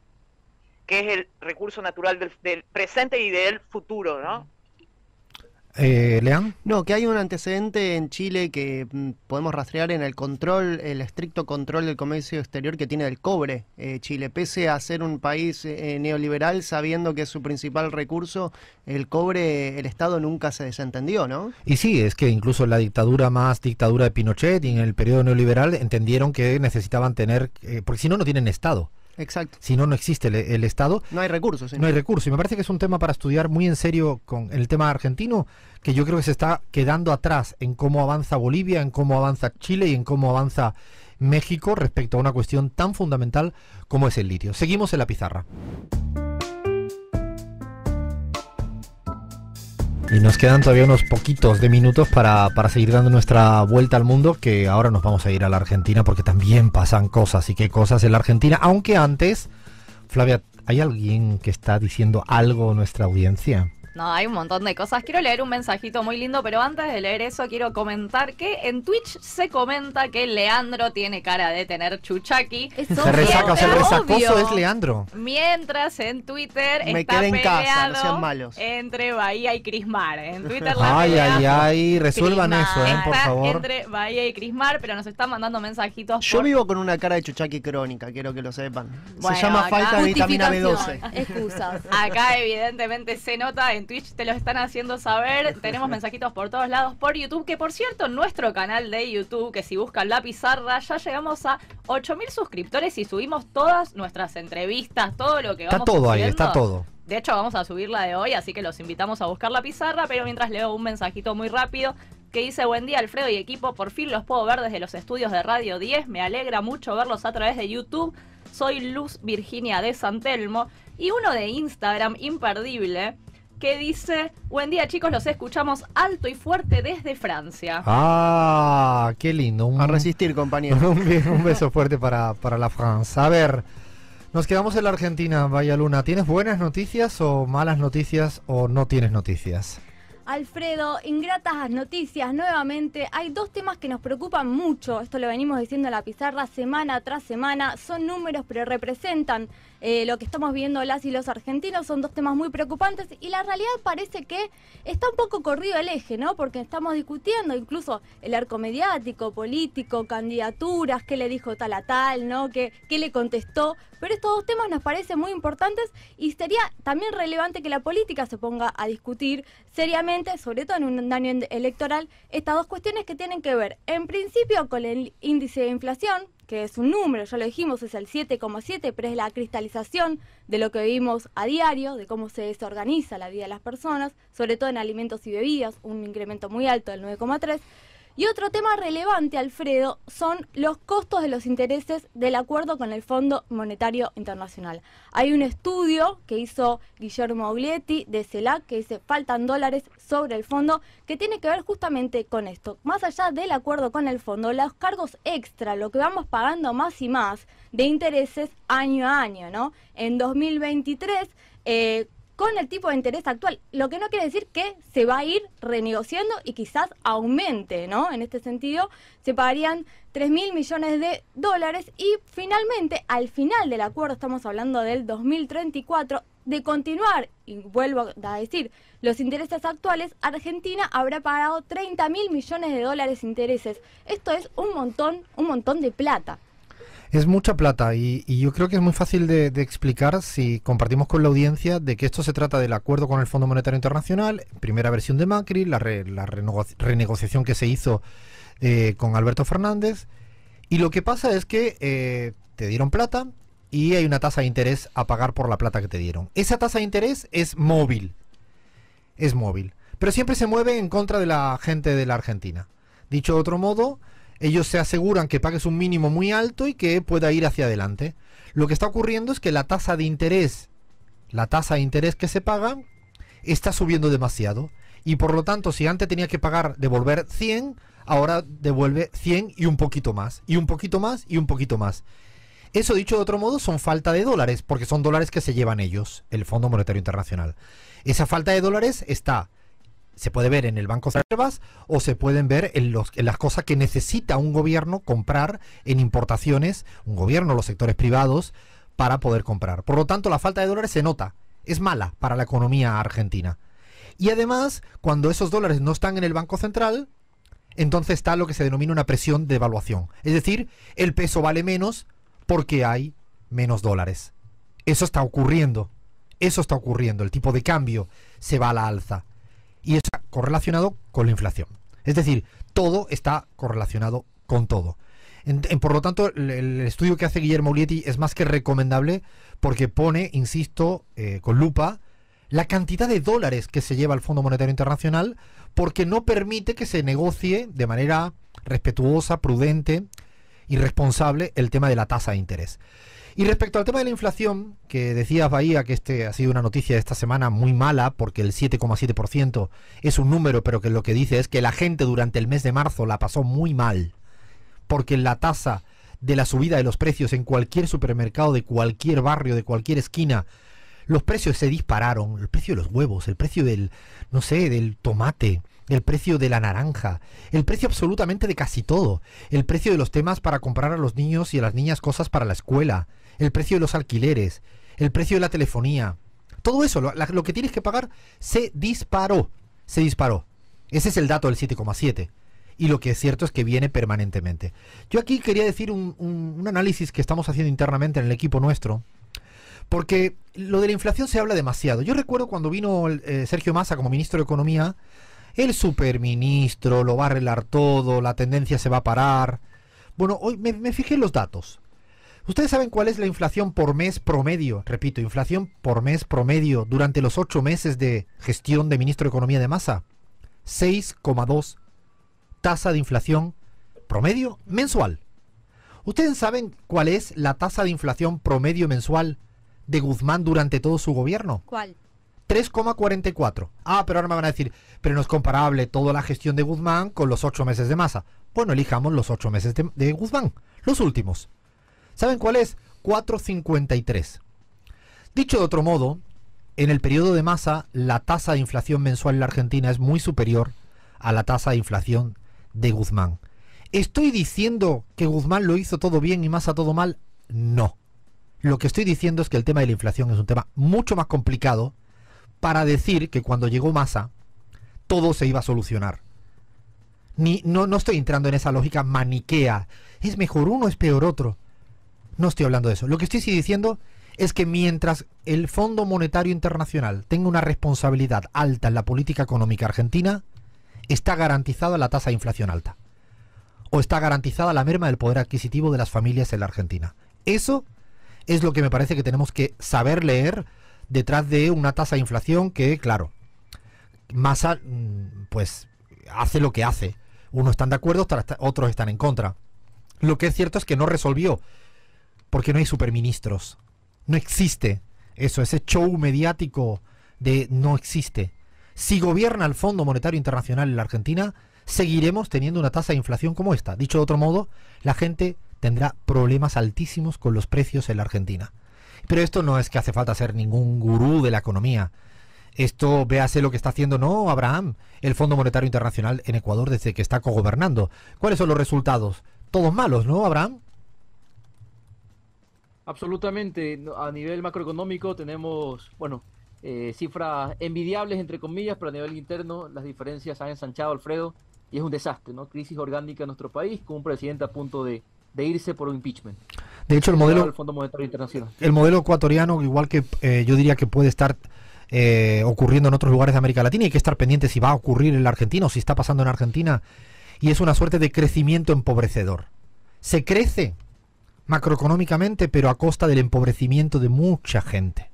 que es el recurso natural del presente y del futuro, ¿no? Eh, No, que hay un antecedente en Chile que mm, podemos rastrear en el control, el estricto control del comercio exterior que tiene del cobre eh, Chile, pese a ser un país eh, neoliberal, sabiendo que es su principal recurso, el cobre, el Estado nunca se desentendió, ¿no? Y sí, es que incluso la dictadura más dictadura de Pinochet y en el periodo neoliberal entendieron que necesitaban tener, eh, porque si no, no tienen Estado. Exacto. Si no, no existe el, Estado. No hay recursos. No hay recursos. Y me parece que es un tema para estudiar muy en serio con el tema argentino, que yo creo que se está quedando atrás en cómo avanza Bolivia, en cómo avanza Chile y en cómo avanza México respecto a una cuestión tan fundamental como es el litio. Seguimos en la pizarra. Y nos quedan todavía unos poquitos de minutos para, seguir dando nuestra vuelta al mundo, que ahora nos vamos a ir a la Argentina porque también pasan cosas y qué cosas en la Argentina. Aunque antes, Flavia, ¿hay alguien que está diciendo algo a nuestra audiencia? No, hay un montón de cosas. Quiero leer un mensajito muy lindo, pero antes de leer eso quiero comentar que en Twitch se comenta que Leandro tiene cara de tener chuchaki. se resaca, se el resacoso es Leandro. Mientras en Twitter Me está en casa, no sean malos. entre Bahía y Crismar. En Twitter la Ay, ay, ay, resuelvan eso, eh, por favor. Entre Bahía y Crismar, pero nos están mandando mensajitos. Yo vivo con una cara de chuchaki crónica, quiero que lo sepan. se llama falta de vitamina B12. Excusas. Acá evidentemente se nota en en Twitch te lo están haciendo saber. Tenemos mensajitos por todos lados por YouTube, que por cierto, nuestro canal de YouTube, que si buscan la pizarra, ya llegamos a 8000 suscriptores y subimos todas nuestras entrevistas, todo lo que vamos Está todo ahí, está todo. De hecho, vamos a subir la de hoy, así que los invitamos a buscar la pizarra, pero mientras leo un mensajito muy rápido que dice buen día Alfredo y equipo, por fin los puedo ver desde los estudios de Radio 10, me alegra mucho verlos a través de YouTube, soy Luz Virginia de San Telmo y uno de Instagram imperdible que dice, buen día chicos, los escuchamos alto y fuerte desde Francia. Ah, qué lindo. Un, a resistir, compañero. Un, beso fuerte para, para la Francia. A ver, nos quedamos en la Argentina, Vaya Luna. ¿Tienes buenas noticias o malas noticias o no tienes noticias? Alfredo, ingratas noticias nuevamente. Hay dos temas que nos preocupan mucho. Esto lo venimos diciendo en la pizarra semana tras semana. Son números, pero representan eh, lo que estamos viendo las y los argentinos son dos temas muy preocupantes y la realidad parece que está un poco corrido el eje, ¿no? Porque estamos discutiendo incluso el arco mediático, político, candidaturas, qué le dijo tal a tal, ¿no? ¿Qué, qué le contestó? Pero estos dos temas nos parecen muy importantes y sería también relevante que la política se ponga a discutir seriamente, sobre todo en un año electoral, estas dos cuestiones que tienen que ver, en principio, con el índice de inflación, que es un número, ya lo dijimos, es el 7,7, pero es la cristalización de lo que vivimos a diario, de cómo se desorganiza la vida de las personas, sobre todo en alimentos y bebidas, un incremento muy alto del 9,3 y otro tema relevante, Alfredo, son los costos de los intereses del acuerdo con el Fondo Monetario Internacional. Hay un estudio que hizo Guillermo Auglietti de CELAC que dice faltan dólares sobre el fondo que tiene que ver justamente con esto. Más allá del acuerdo con el fondo, los cargos extra, lo que vamos pagando más y más de intereses año a año, ¿no? En 2023 con el tipo de interés actual, lo que no quiere decir que se va a ir renegociando y quizás aumente, ¿no? En este sentido, se pagarían 3 mil millones de dólares y finalmente, al final del acuerdo, estamos hablando del 2034, de continuar, y vuelvo a decir, los intereses actuales, Argentina habrá pagado 30 mil millones de dólares intereses. Esto es un montón, un montón de plata. Es mucha plata y, yo creo que es muy fácil de, explicar si compartimos con la audiencia de que esto se trata del acuerdo con el Fondo Monetario Internacional, primera versión de Macri, la, renegociación que se hizo eh, con Alberto Fernández. Y lo que pasa es que eh, te dieron plata y hay una tasa de interés a pagar por la plata que te dieron. Esa tasa de interés es móvil. Es móvil. Pero siempre se mueve en contra de la gente de la Argentina. Dicho de otro modo, ellos se aseguran que pagues un mínimo muy alto y que pueda ir hacia adelante. Lo que está ocurriendo es que la tasa de interés, la tasa de interés que se paga, está subiendo demasiado. Y por lo tanto, si antes tenía que pagar, devolver 100, ahora devuelve 100 y un poquito más, y un poquito más, y un poquito más. Eso dicho de otro modo son falta de dólares, porque son dólares que se llevan ellos, el Fondo Monetario Internacional. Esa falta de dólares está se puede ver en el Banco de Reservas o se pueden ver en, en las cosas que necesita un gobierno comprar en importaciones, un gobierno, los sectores privados, para poder comprar. Por lo tanto, la falta de dólares se nota, es mala para la economía argentina. Y además, cuando esos dólares no están en el Banco Central, entonces está lo que se denomina una presión de evaluación. Es decir, el peso vale menos porque hay menos dólares. Eso está ocurriendo. Eso está ocurriendo. El tipo de cambio se va a la alza y está correlacionado con la inflación. Es decir, todo está correlacionado con todo. por lo tanto, el, estudio que hace Guillermo Ulietti es más que recomendable porque pone, insisto, eh, con lupa, la cantidad de dólares que se lleva el Fondo Monetario Internacional porque no permite que se negocie de manera respetuosa, prudente y responsable el tema de la tasa de interés. Y respecto al tema de la inflación, que decías Bahía que este ha sido una noticia de esta semana muy mala, porque el 7,7% es un número, pero que lo que dice es que la gente durante el mes de marzo la pasó muy mal, porque la tasa de la subida de los precios en cualquier supermercado, de cualquier barrio, de cualquier esquina, los precios se dispararon, el precio de los huevos, el precio del, no sé, del tomate, el precio de la naranja, el precio absolutamente de casi todo, el precio de los temas para comprar a los niños y a las niñas cosas para la escuela, el precio de los alquileres, el precio de la telefonía, todo eso, lo, que tienes que pagar, se disparó, se disparó. Ese es el dato del 7,7 y lo que es cierto es que viene permanentemente. Yo aquí quería decir un, análisis que estamos haciendo internamente en el equipo nuestro, porque lo de la inflación se habla demasiado. Yo recuerdo cuando vino eh, Sergio Massa como ministro de Economía, el superministro lo va a arreglar todo, la tendencia se va a parar. Bueno, hoy me, me fijé en los datos. ¿Ustedes saben cuál es la inflación por mes promedio? Repito, inflación por mes promedio durante los ocho meses de gestión de ministro de Economía de Masa? 6,2 tasa de inflación promedio mensual. ¿Ustedes saben cuál es la tasa de inflación promedio mensual de Guzmán durante todo su gobierno? ¿Cuál? 3,44. Ah, pero ahora me van a decir, pero no es comparable toda la gestión de Guzmán con los ocho meses de masa. Bueno, elijamos los ocho meses de Guzmán, los últimos. ¿Saben cuál es? 4,53. Dicho de otro modo, en el periodo de masa, la tasa de inflación mensual en la Argentina es muy superior a la tasa de inflación de Guzmán. ¿Estoy diciendo que Guzmán lo hizo todo bien y Massa todo mal? No. Lo que estoy diciendo es que el tema de la inflación es un tema mucho más complicado para decir que cuando llegó masa todo se iba a solucionar. Ni, no, no estoy entrando en esa lógica maniquea. ¿Es mejor uno, es peor otro? No estoy hablando de eso. Lo que estoy diciendo es que mientras el Fondo Monetario Internacional tenga una responsabilidad alta en la política económica argentina, está garantizada la tasa de inflación alta. O está garantizada la merma del poder adquisitivo de las familias en la Argentina. Eso es lo que me parece que tenemos que saber leer detrás de una tasa de inflación que, claro, Más mm, pues hace lo que hace. Unos están de acuerdo, otros están en contra. Lo que es cierto es que no resolvió porque no hay superministros. No existe eso, ese show mediático de no existe. Si gobierna el Fondo Monetario Internacional en la Argentina, seguiremos teniendo una tasa de inflación como esta. Dicho de otro modo, la gente tendrá problemas altísimos con los precios en la Argentina. Pero esto no es que hace falta ser ningún gurú de la economía. Esto véase lo que está haciendo, no, Abraham, el Fondo Monetario Internacional en Ecuador desde que está cogobernando. ¿Cuáles son los resultados? Todos malos, ¿no, Abraham? Absolutamente. A nivel macroeconómico tenemos, bueno, eh, cifras envidiables, entre comillas, pero a nivel interno las diferencias han ensanchado, Alfredo, y es un desastre, ¿no? Crisis orgánica en nuestro país, con un presidente a punto de, irse por un impeachment. De hecho, el modelo, el, Internacional. el modelo ecuatoriano, igual que eh, yo diría que puede estar eh, ocurriendo en otros lugares de América Latina, hay que estar pendiente si va a ocurrir en la Argentina si está pasando en Argentina, y es una suerte de crecimiento empobrecedor. Se crece macroeconómicamente, pero a costa del empobrecimiento de mucha gente.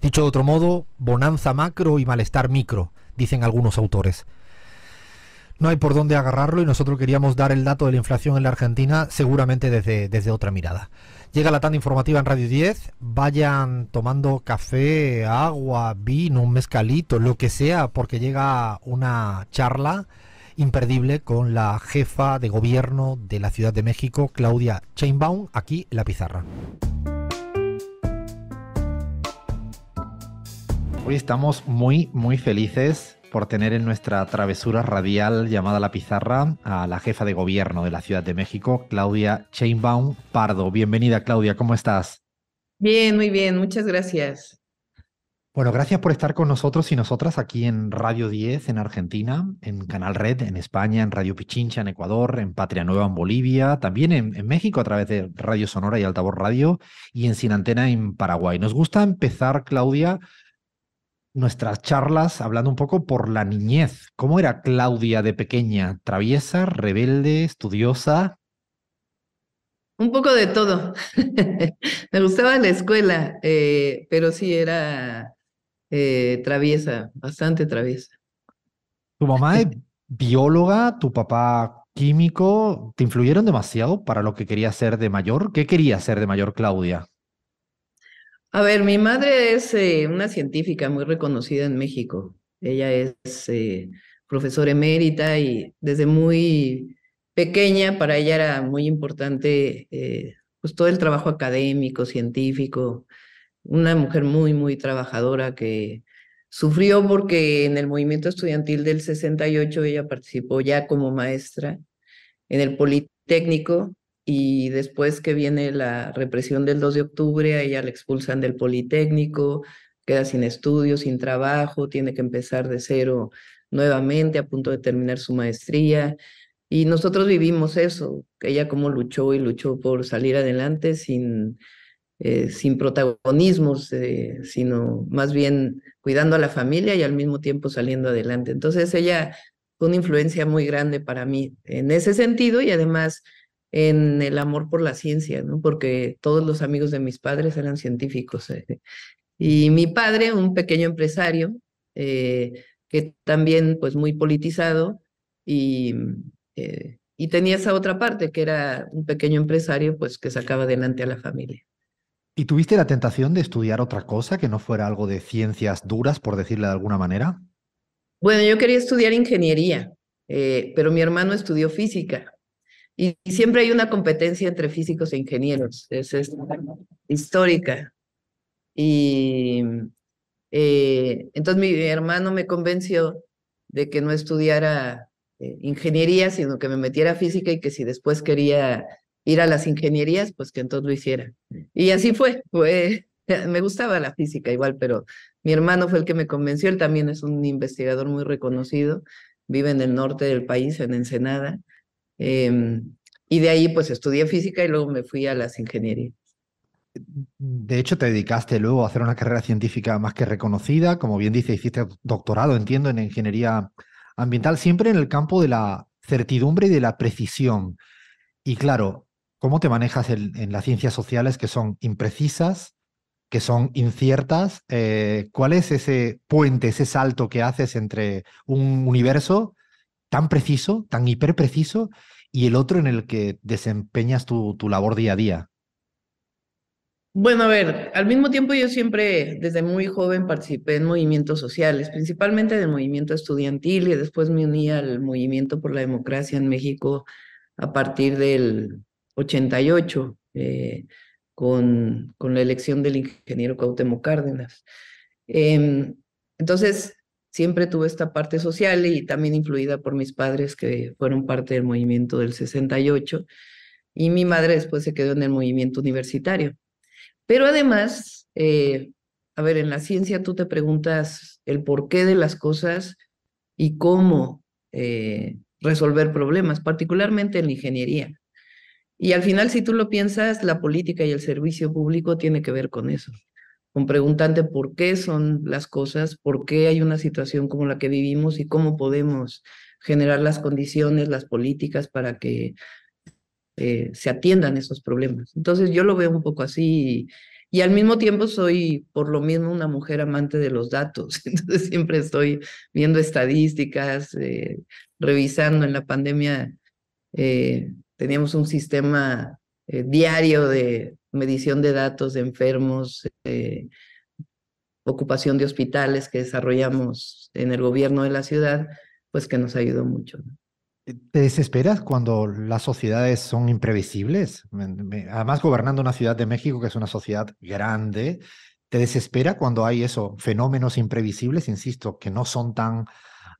Dicho de otro modo, bonanza macro y malestar micro, dicen algunos autores. No hay por dónde agarrarlo y nosotros queríamos dar el dato de la inflación en la Argentina seguramente desde, desde otra mirada. Llega la tanda informativa en Radio 10, vayan tomando café, agua, vino, un mezcalito, lo que sea, porque llega una charla imperdible con la jefa de gobierno de la Ciudad de México, Claudia Chainbaum, aquí en la pizarra. Hoy estamos muy, muy felices por tener en nuestra travesura radial llamada La Pizarra a la jefa de gobierno de la Ciudad de México, Claudia Chainbaum Pardo. Bienvenida, Claudia, ¿cómo estás? Bien, muy bien, muchas gracias. Bueno, gracias por estar con nosotros y nosotras aquí en Radio 10 en Argentina, en Canal Red en España, en Radio Pichincha en Ecuador, en Patria Nueva en Bolivia, también en, México a través de Radio Sonora y Altavoz Radio y en Sin Antena en Paraguay. Nos gusta empezar, Claudia, nuestras charlas hablando un poco por la niñez. ¿Cómo era Claudia de pequeña? ¿Traviesa, rebelde, estudiosa? Un poco de todo. Me gustaba la escuela, eh, pero sí era eh, traviesa, bastante traviesa. Tu mamá es bióloga, tu papá químico, ¿te influyeron demasiado para lo que quería ser de mayor? ¿Qué quería ser de mayor, Claudia? A ver, mi madre es eh, una científica muy reconocida en México. Ella es eh, profesora emérita y desde muy pequeña para ella era muy importante pues todo el trabajo académico, científico una mujer muy, muy trabajadora que sufrió porque en el movimiento estudiantil del 68 ella participó ya como maestra en el Politécnico y después que viene la represión del 2 de octubre, a ella la expulsan del Politécnico, queda sin estudios, sin trabajo, tiene que empezar de cero nuevamente a punto de terminar su maestría. Y nosotros vivimos eso, ella como luchó y luchó por salir adelante sin eh, sin protagonismos, eh, sino más bien cuidando a la familia y al mismo tiempo saliendo adelante. Entonces ella fue una influencia muy grande para mí en ese sentido y además en el amor por la ciencia, ¿no? porque todos los amigos de mis padres eran científicos. Eh, y mi padre, un pequeño empresario, que también pues muy politizado y y tenía esa otra parte, que era un pequeño empresario, pues que sacaba adelante a la familia. ¿Y tuviste la tentación de estudiar otra cosa que no fuera algo de ciencias duras, por decirle de alguna manera? Bueno, yo quería estudiar ingeniería, eh, pero mi hermano estudió física. Y, siempre hay una competencia entre físicos e ingenieros, es, histórica. Y eh, entonces mi hermano me convenció de que no estudiara eh, ingeniería, sino que me metiera a física y que si después quería ir a las ingenierías, pues que entonces lo hiciera. Y así fue, me gustaba la física igual, pero mi hermano fue el que me convenció, él también es un investigador muy reconocido, vive en el norte del país, en Ensenada, em, y de ahí pues estudié física y luego me fui a las ingenierías. De hecho, te dedicaste luego a hacer una carrera científica más que reconocida, como bien dice, hiciste doctorado, entiendo, en ingeniería ambiental, siempre en el campo de la certidumbre y de la precisión. Y claro, ¿Cómo te manejas en, las ciencias sociales que son imprecisas, que son inciertas? Eh, ¿Cuál es ese puente, ese salto que haces entre un universo tan preciso, tan hiperpreciso, y el otro en el que desempeñas tu, tu labor día a día? Bueno, a ver, al mismo tiempo yo siempre, desde muy joven, participé en movimientos sociales, principalmente del movimiento estudiantil y después me uní al movimiento por la democracia en México a partir del 88, eh, con, con, la elección del ingeniero Cautemo Cárdenas. Em, entonces, siempre tuve esta parte social y también influida por mis padres que fueron parte del movimiento del 68 y mi madre después se quedó en el movimiento universitario. Pero además, eh, a ver, en la ciencia tú te preguntas el porqué de las cosas y cómo eh, resolver problemas, particularmente en la ingeniería. Y al final, si tú lo piensas, la política y el servicio público tiene que ver con eso, con preguntante por qué son las cosas, por qué hay una situación como la que vivimos y cómo podemos generar las condiciones, las políticas para que eh, se atiendan esos problemas. Entonces yo lo veo un poco así y, al mismo tiempo soy por lo mismo una mujer amante de los datos, entonces siempre estoy viendo estadísticas, eh, revisando en la pandemia. Eh, teníamos un sistema eh, diario de medición de datos de enfermos, eh, ocupación de hospitales que desarrollamos en el gobierno de la ciudad, pues que nos ayudó mucho. ¿Te desesperas cuando las sociedades son imprevisibles? Además, gobernando una ciudad de México, que es una sociedad grande, ¿te desespera cuando hay eso, fenómenos imprevisibles, insisto, que no son tan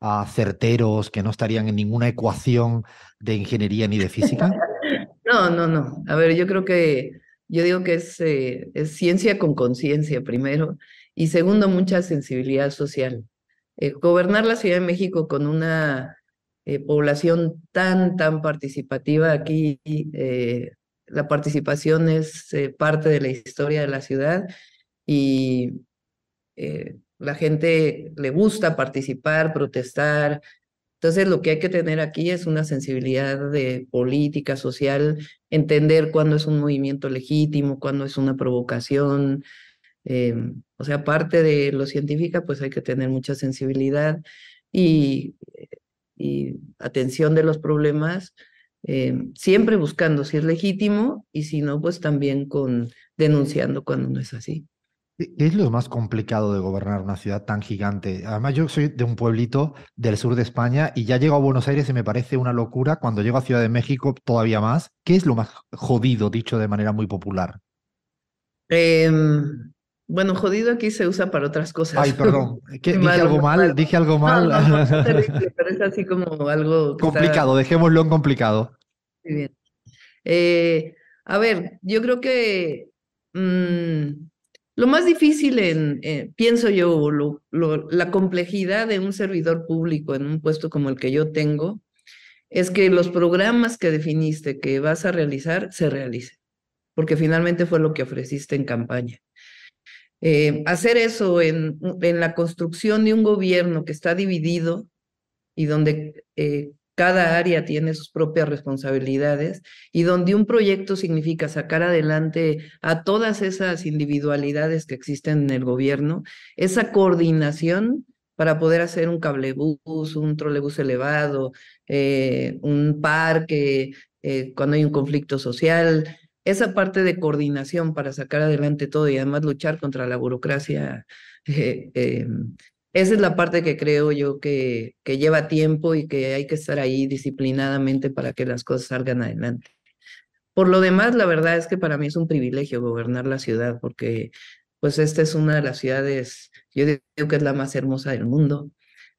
acerteros certeros, que no estarían en ninguna ecuación de ingeniería ni de física? no, no, no. A ver, yo creo que, yo digo que es, eh, es ciencia con conciencia primero y segundo, mucha sensibilidad social. Eh, gobernar la Ciudad de México con una eh, población tan, tan participativa aquí, la participación es parte de la historia de la ciudad y la gente le gusta participar, protestar. Entonces, lo que hay que tener aquí es una sensibilidad de política, social, entender cuándo es un movimiento legítimo, cuándo es una provocación. Em, o sea, aparte de lo científica, pues hay que tener mucha sensibilidad y, atención de los problemas, em, siempre buscando si es legítimo y si no, pues también con denunciando cuando no es así. ¿Qué e-, Es lo más complicado de gobernar una ciudad tan gigante. Además, yo soy de un pueblito del sur de España y ya llego a Buenos Aires y me parece una locura. Cuando llego a Ciudad de México, todavía más. ¿Qué es lo más jodido, dicho de manera muy popular? Em, bueno, jodido aquí se usa para otras cosas. Ay, perdón. ¿Dije, algo mal? ¿Dije algo mal? pero es así como algo... Complicado, dejémoslo en complicado. Muy bien. Eh, a ver, yo creo que... Mm, lo más difícil en, eh, pienso yo, la complejidad de un servidor público en un puesto como el que yo tengo, es que los programas que definiste que vas a realizar se realicen, porque finalmente fue lo que ofreciste en campaña. Eh, hacer eso en, la construcción de un gobierno que está dividido y donde eh, cada área tiene sus propias responsabilidades y donde un proyecto significa sacar adelante a todas esas individualidades que existen en el gobierno, esa coordinación para poder hacer un cablebús, un trolebús elevado, eh, un parque, eh, cuando hay un conflicto social, esa parte de coordinación para sacar adelante todo y además luchar contra la burocracia eh, em, esa es la parte que creo yo que, lleva tiempo y que hay que estar ahí disciplinadamente para que las cosas salgan adelante. Por lo demás, la verdad es que para mí es un privilegio gobernar la ciudad porque pues esta es una de las ciudades, yo digo que es la más hermosa del mundo,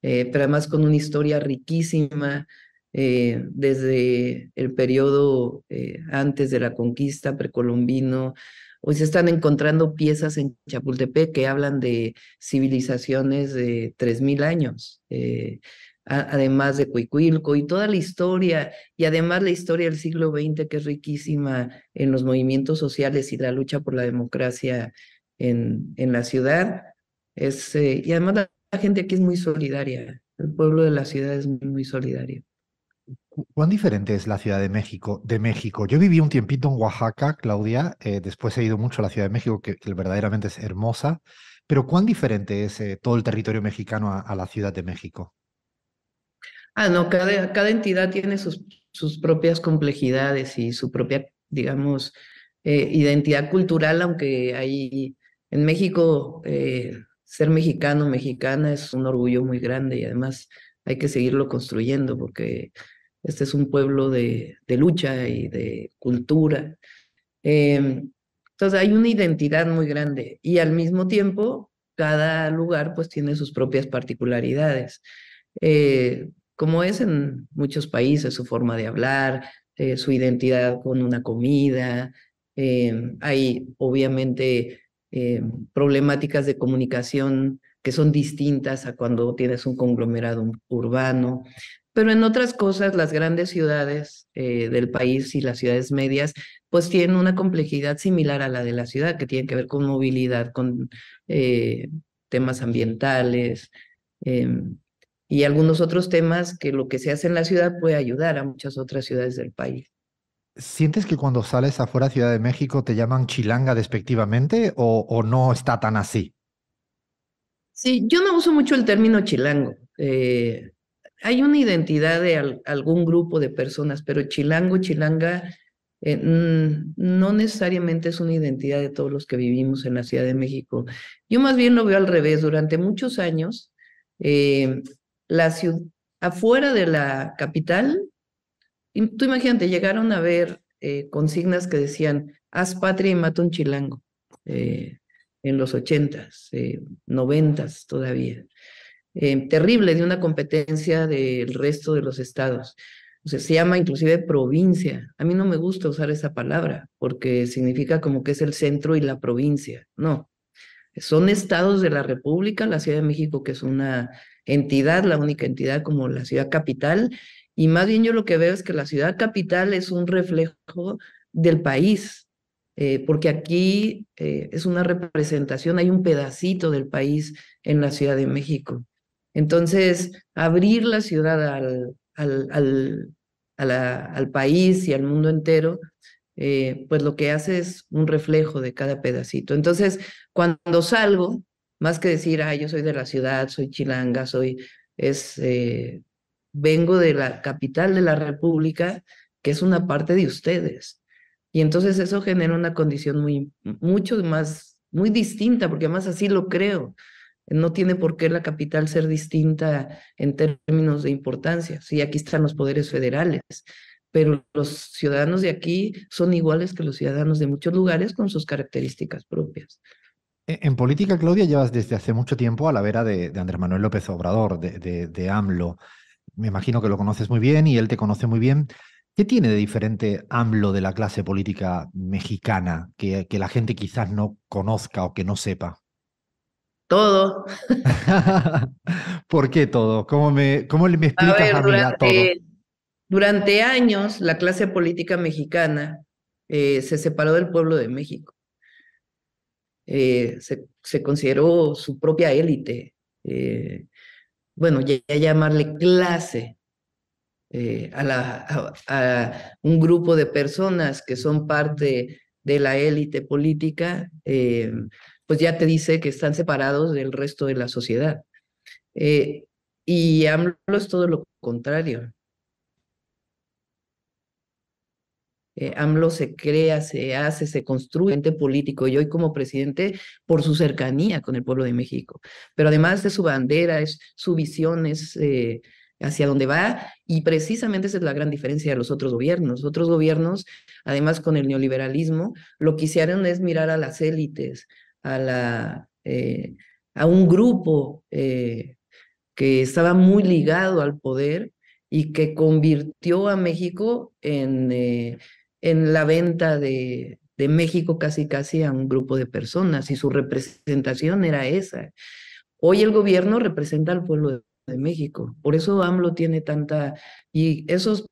eh, pero además con una historia riquísima eh, desde el periodo eh, antes de la conquista, precolombino, Hoy se están encontrando piezas en Chapultepec que hablan de civilizaciones de 3.000 años, eh, además de Cuicuilco y toda la historia, y además la historia del siglo XX que es riquísima en los movimientos sociales y la lucha por la democracia en, en la ciudad. Eh, y además la gente aquí es muy solidaria, el pueblo de la ciudad es muy solidario. ¿Cuán diferente es la Ciudad de México de México? Yo viví un tiempito en Oaxaca, Claudia, eh, después he ido mucho a la Ciudad de México, que, verdaderamente es hermosa, pero ¿cuán diferente es eh, todo el territorio mexicano a, la Ciudad de México? Ah, no, cada, entidad tiene sus, propias complejidades y su propia, digamos, eh, identidad cultural, aunque ahí en México ser mexicano, mexicana es un orgullo muy grande y además hay que seguirlo construyendo porque este es un pueblo de, lucha y de cultura. Em, entonces hay una identidad muy grande y al mismo tiempo cada lugar pues tiene sus propias particularidades, eh, como es en muchos países, su forma de hablar, eh, su identidad con una comida. Em, hay obviamente em, problemáticas de comunicación que son distintas a cuando tienes un conglomerado urbano. Pero en otras cosas, las grandes ciudades eh, del país y las ciudades medias, pues tienen una complejidad similar a la de la ciudad, que tiene que ver con movilidad, con eh, temas ambientales em, y algunos otros temas que lo que se hace en la ciudad puede ayudar a muchas otras ciudades del país. ¿Sientes que cuando sales afuera de Ciudad de México te llaman chilanga despectivamente o, no está tan así? Sí, yo no uso mucho el término chilango. Eh, hay una identidad de algún grupo de personas, pero chilango, chilanga, eh, mm, no necesariamente es una identidad de todos los que vivimos en la Ciudad de México. Yo más bien lo veo al revés. Durante muchos años, eh, la afuera de la capital, tú imagínate, llegaron a ver eh, consignas que decían, haz patria y mata un chilango, en los ochentas, noventas todavía. Eh, terrible de una competencia del resto de los estados. se llama inclusive provincia. A mí no me gusta usar esa palabra porque significa como que es el centro y la provincia. No, son estados de la República, la Ciudad de México, que es una entidad, la única entidad como la ciudad capital, y más bien yo lo que veo es que la ciudad capital es un reflejo del país, eh, porque aquí eh, es una representación, hay un pedacito del país en la Ciudad de México. Entonces, abrir la ciudad al, país y al mundo entero, eh, pues lo que hace es un reflejo de cada pedacito. Entonces, cuando salgo, más que decir, ah, yo soy de la ciudad, soy chilanga, soy, es, eh, vengo de la capital de la República, que es una parte de ustedes. Y entonces eso genera una condición muy, mucho más, muy distinta, porque más así lo creo. No tiene por qué la capital ser distinta en términos de importancia. Sí, aquí están los poderes federales, pero los ciudadanos de aquí son iguales que los ciudadanos de muchos lugares con sus características propias. E-, en política, Claudia, llevas desde hace mucho tiempo a la vera de, Andrés Manuel López Obrador, de, AMLO. Me imagino que lo conoces muy bien y él te conoce muy bien. ¿Qué tiene de diferente AMLO de la clase política mexicana que, que, la gente quizás no conozca o que no sepa? todo. ¿Por qué todo? ¿Cómo me, cómo explicas a, durante, todo? Durante años, la clase política mexicana eh, se separó del pueblo de México. Eh, se, consideró su propia élite. Eh, bueno, ya, llamarle clase a, la, a, a, un grupo de personas que son parte de la élite política pues ya te dice que están separados del resto de la sociedad. Eh, y AMLO es todo lo contrario. Eh, AMLO se crea, se hace, se construye ente político y hoy como presidente por su cercanía con el pueblo de México. Pero además de su bandera, es su visión, es eh, hacia dónde va y precisamente esa es la gran diferencia de los otros gobiernos. Otros gobiernos, además con el neoliberalismo, lo que hicieron es mirar a las élites, a, eh, a un grupo eh, que estaba muy ligado al poder y que convirtió a México en, eh, en la venta de, México casi casi a un grupo de personas y su representación era esa. Hoy el gobierno representa al pueblo de, de México, por eso AMLO tiene tanta... Y esos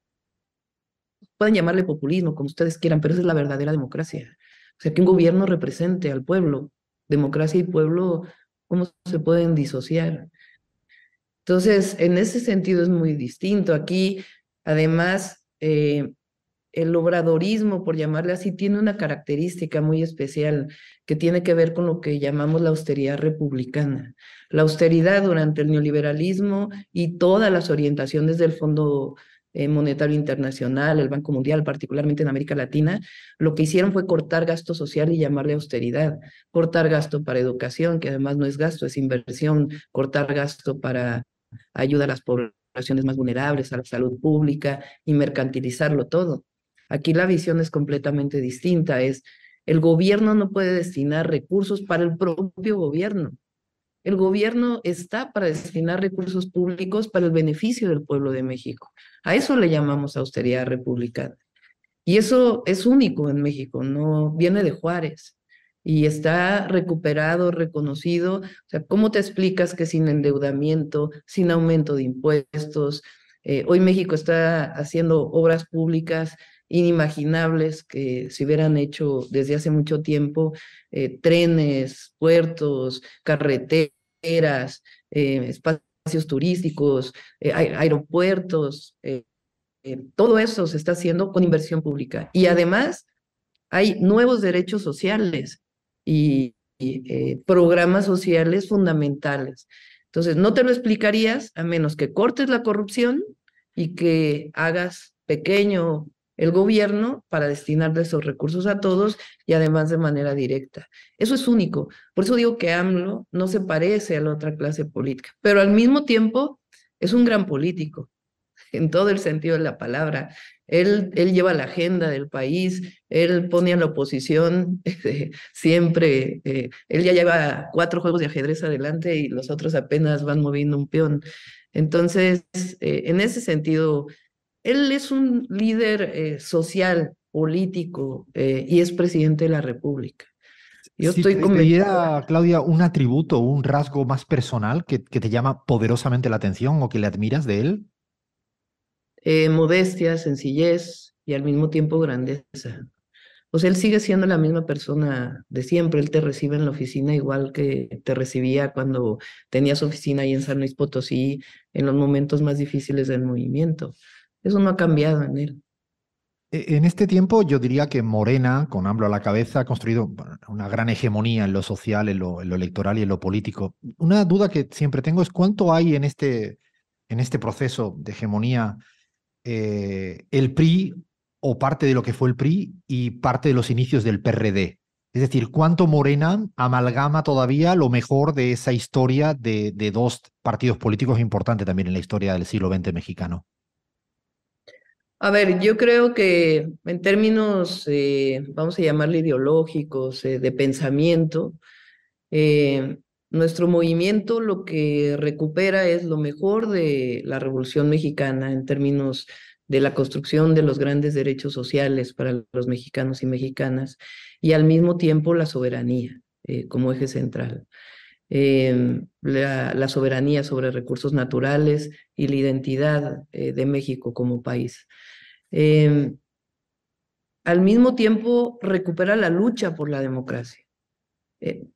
pueden llamarle populismo, como ustedes quieran, pero esa es la verdadera democracia. O sea, que un gobierno represente al pueblo democracia y pueblo, ¿cómo se pueden disociar? Entonces, en ese sentido es muy distinto. Aquí, además, eh, el obradorismo, por llamarle así, tiene una característica muy especial que tiene que ver con lo que llamamos la austeridad republicana. La austeridad durante el neoliberalismo y todas las orientaciones del fondo eh, monetario Internacional, el Banco Mundial, particularmente en América Latina, lo que hicieron fue cortar gasto social y llamarle austeridad, cortar gasto para educación, que además no es gasto, es inversión, cortar gasto para ayuda a las poblaciones más vulnerables, a la salud pública y mercantilizarlo todo. Aquí la visión es completamente distinta, es el gobierno no puede destinar recursos para el propio gobierno. El gobierno está para destinar recursos públicos para el beneficio del pueblo de México. A eso le llamamos austeridad republicana. Y eso es único en México, no viene de Juárez y está recuperado, reconocido. O sea, ¿cómo te explicas que sin endeudamiento, sin aumento de impuestos, eh, hoy México está haciendo obras públicas inimaginables que se hubieran hecho desde hace mucho tiempo, eh, trenes, puertos, carreteras, eh, espacios turísticos, eh, aeropuertos, todo eso se está haciendo con inversión pública. Y además hay nuevos derechos sociales y, y programas sociales fundamentales. Entonces, no te lo explicarías a menos que cortes la corrupción y que hagas pequeño el gobierno para destinarle esos recursos a todos y además de manera directa. Eso es único. Por eso digo que AMLO no se parece a la otra clase política, pero al mismo tiempo es un gran político en todo el sentido de la palabra. Él, él lleva la agenda del país, él pone a la oposición eh, siempre, eh, él ya lleva cuatro juegos de ajedrez adelante y los otros apenas van moviendo un peón. Entonces, eh, en ese sentido, él es un líder eh, social, político eh, y es presidente de la República. Yo si Claudia, un atributo, un rasgo más personal que, te llama poderosamente la atención o que le admiras de él? Eh, modestia, sencillez y al mismo tiempo grandeza. O sea, él sigue siendo la misma persona de siempre. Él te recibe en la oficina igual que te recibía cuando tenías oficina ahí en San Luis Potosí, en los momentos más difíciles del movimiento. Eso no ha cambiado en él. E, en este tiempo yo diría que Morena, con AMLO a la cabeza, ha construido una gran hegemonía en lo social, en lo, electoral y en lo político. Una duda que siempre tengo es cuánto hay en este, en este proceso de hegemonía eh, el PRI o parte de lo que fue el PRI y parte de los inicios del PRD. Es decir, cuánto Morena amalgama todavía lo mejor de esa historia de, de dos partidos políticos importantes también en la historia del siglo XX mexicano. A ver, yo creo que en términos, eh, vamos a llamarle ideológicos, eh, de pensamiento, eh, nuestro movimiento lo que recupera es lo mejor de la Revolución Mexicana en términos de la construcción de los grandes derechos sociales para los mexicanos y mexicanas y al mismo tiempo la soberanía como eje central. la, soberanía sobre recursos naturales y la identidad de México como país. Em, al mismo tiempo recupera la lucha por la democracia. Eh,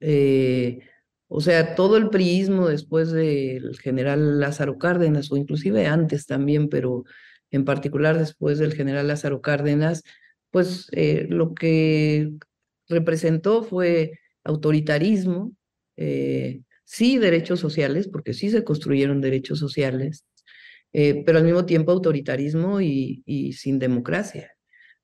eh, o sea, todo el priismo después del general Lázaro Cárdenas, o inclusive antes también, pero en particular después del general Lázaro Cárdenas, pues eh, lo que representó fue autoritarismo, sí derechos sociales, porque sí se construyeron derechos sociales, eh, pero al mismo tiempo autoritarismo y, sin democracia.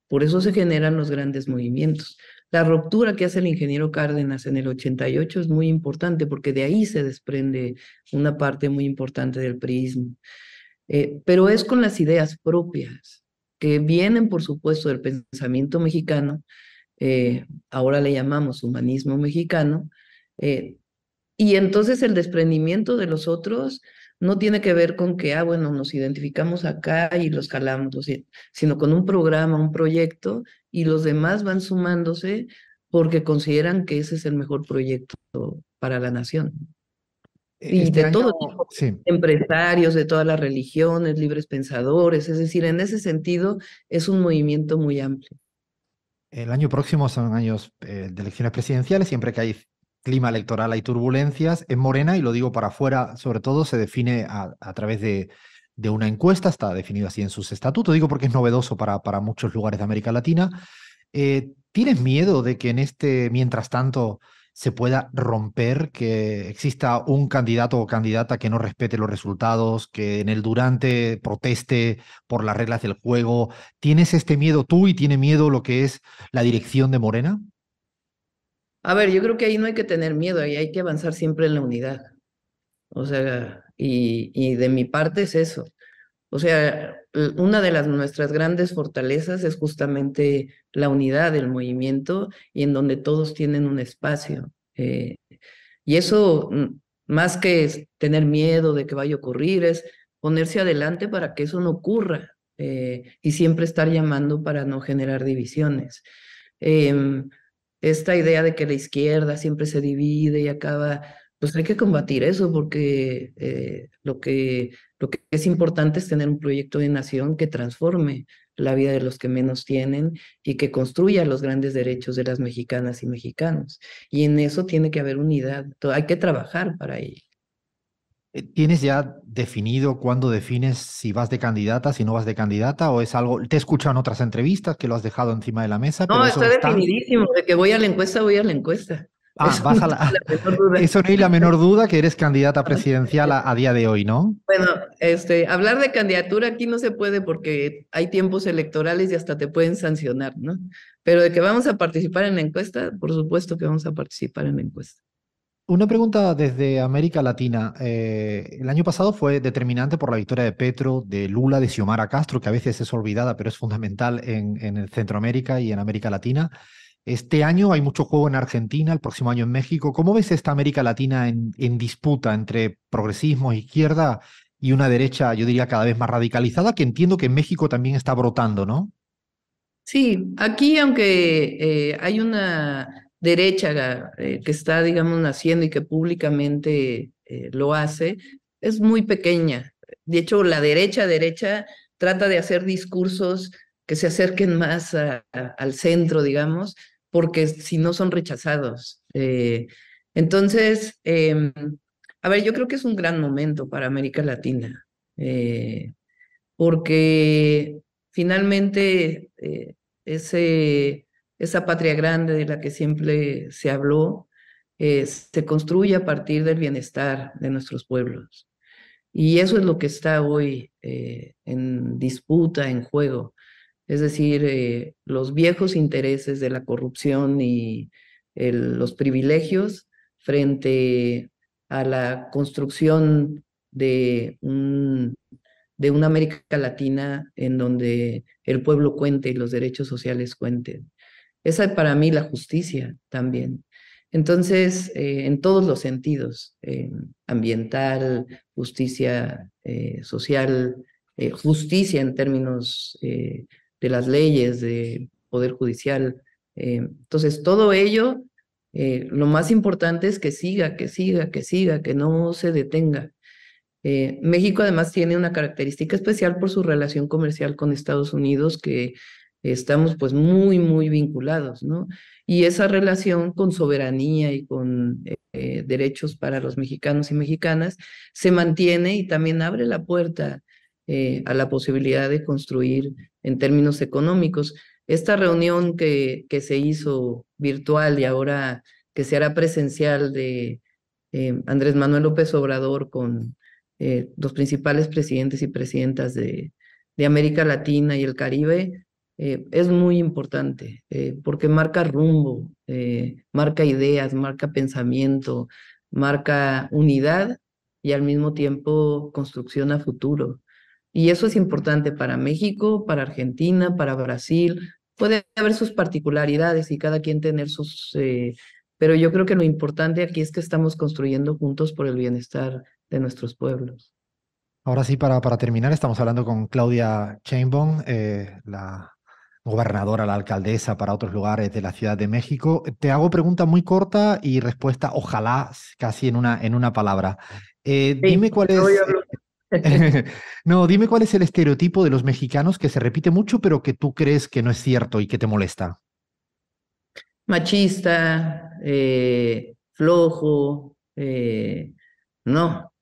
Por eso se generan los grandes movimientos. La ruptura que hace el ingeniero Cárdenas en el 88 es muy importante porque de ahí se desprende una parte muy importante del priismo. Eh, pero es con las ideas propias que vienen, por supuesto, del pensamiento mexicano, eh, ahora le llamamos humanismo mexicano, y entonces el desprendimiento de los otros no tiene que ver con que, ah, bueno, nos identificamos acá y los calamos, sino con un programa, un proyecto, y los demás van sumándose porque consideran que ese es el mejor proyecto para la nación. E, y este de todos, todo empresarios, de todas las religiones, libres pensadores, es decir, en ese sentido es un movimiento muy amplio. El año próximo son años eh, de elecciones presidenciales, siempre que hay clima electoral hay turbulencias. En Morena, y lo digo para afuera, sobre todo se define a, través de, una encuesta, está definido así en sus estatutos, digo porque es novedoso para, muchos lugares de América Latina. Eh, ¿Tienes miedo de que en este, mientras tanto, se pueda romper, que exista un candidato o candidata que no respete los resultados, que en el durante proteste por las reglas del juego? ¿Tienes este miedo tú y tiene miedo lo que es la dirección de Morena? A ver, yo creo que ahí no hay que tener miedo ahí hay que avanzar siempre en la unidad. O sea, y, y de mi parte es eso. O sea, una de las nuestras grandes fortalezas es justamente la unidad del movimiento y en donde todos tienen un espacio. Eh, y eso, mm, más que tener miedo de que vaya a ocurrir, es ponerse adelante para que eso no ocurra eh, y siempre estar llamando para no generar divisiones. Eh, esta idea de que la izquierda siempre se divide y acaba, pues hay que combatir eso porque eh, lo, que, lo que es importante es tener un proyecto de nación que transforme la vida de los que menos tienen y que construya los grandes derechos de las mexicanas y mexicanos. Y en eso tiene que haber unidad, hay que trabajar para ello. Eh, ¿Tienes ya definido cuándo defines si vas de candidata, si no vas de candidata? ¿O es algo.? Te he escuchado en otras entrevistas que lo has dejado encima de la mesa. No, está definidísimo. De que voy a la encuesta, voy a la encuesta. Ah, eso no hay la menor duda que eres candidata presidencial a, a, día de hoy, ¿no? Bueno, este, hablar de candidatura aquí no se puede porque hay tiempos electorales y hasta te pueden sancionar, ¿no? Pero de que vamos a participar en la encuesta, por supuesto que vamos a participar en la encuesta. Una pregunta desde América Latina. Eh, el año pasado fue determinante por la victoria de Petro, de Lula, de Xiomara Castro, que a veces es olvidada, pero es fundamental en, Centroamérica y en América Latina. Este año hay mucho juego en Argentina, el próximo año en México. ¿Cómo ves esta América Latina en, disputa entre progresismo, izquierda y una derecha, yo diría, cada vez más radicalizada, que entiendo que en México también está brotando, ¿no? Sí, aquí aunque eh, hay una derecha eh, que está, digamos, naciendo y que públicamente eh, lo hace, es muy pequeña. De hecho, la derecha, derecha, trata de hacer discursos que se acerquen más al centro, digamos, porque si no son rechazados. Eh, entonces, em, a ver, yo creo que es un gran momento para América Latina, porque finalmente ese esa patria grande de la que siempre se habló, eh, se construye a partir del bienestar de nuestros pueblos. Y eso es lo que está hoy eh, en disputa, en juego. Es decir, eh, los viejos intereses de la corrupción y los privilegios frente a la construcción de, un, de una América Latina en donde el pueblo cuente y los derechos sociales cuenten. Esa es para mí la justicia también. Entonces, eh, en todos los sentidos, eh, ambiental, justicia eh, social, justicia en términos de las leyes, de poder judicial. entonces, todo ello, lo más importante es que siga, que siga, que siga, que no se detenga. México además tiene una característica especial por su relación comercial con Estados Unidos que estamos pues muy, muy vinculados, ¿no? Y esa relación con soberanía y con eh, derechos para los mexicanos y mexicanas se mantiene y también abre la puerta eh, a la posibilidad de construir en términos económicos. Esta reunión que, que se hizo virtual y ahora que se hará presencial de eh, Andrés Manuel López Obrador con los principales presidentes y presidentas de, de América Latina y el Caribe, eh, es muy importante eh, porque marca rumbo, eh, marca ideas, marca pensamiento, marca unidad y al mismo tiempo construcción a futuro. Y eso es importante para México, para Argentina, para Brasil. Puede haber sus particularidades y cada quien tener sus... pero yo creo que lo importante aquí es que estamos construyendo juntos por el bienestar de nuestros pueblos. Ahora sí, para, para terminar, estamos hablando con Claudia Chainbone, la gobernadora, la alcaldesa, para otros lugares de la Ciudad de México. Te hago pregunta muy corta y respuesta, ojalá, casi en una, en una palabra. Eh, dime cuál es... no, dime cuál es el estereotipo de los mexicanos que se repite mucho, pero que tú crees que no es cierto y que te molesta. Machista, eh, flojo, eh, no.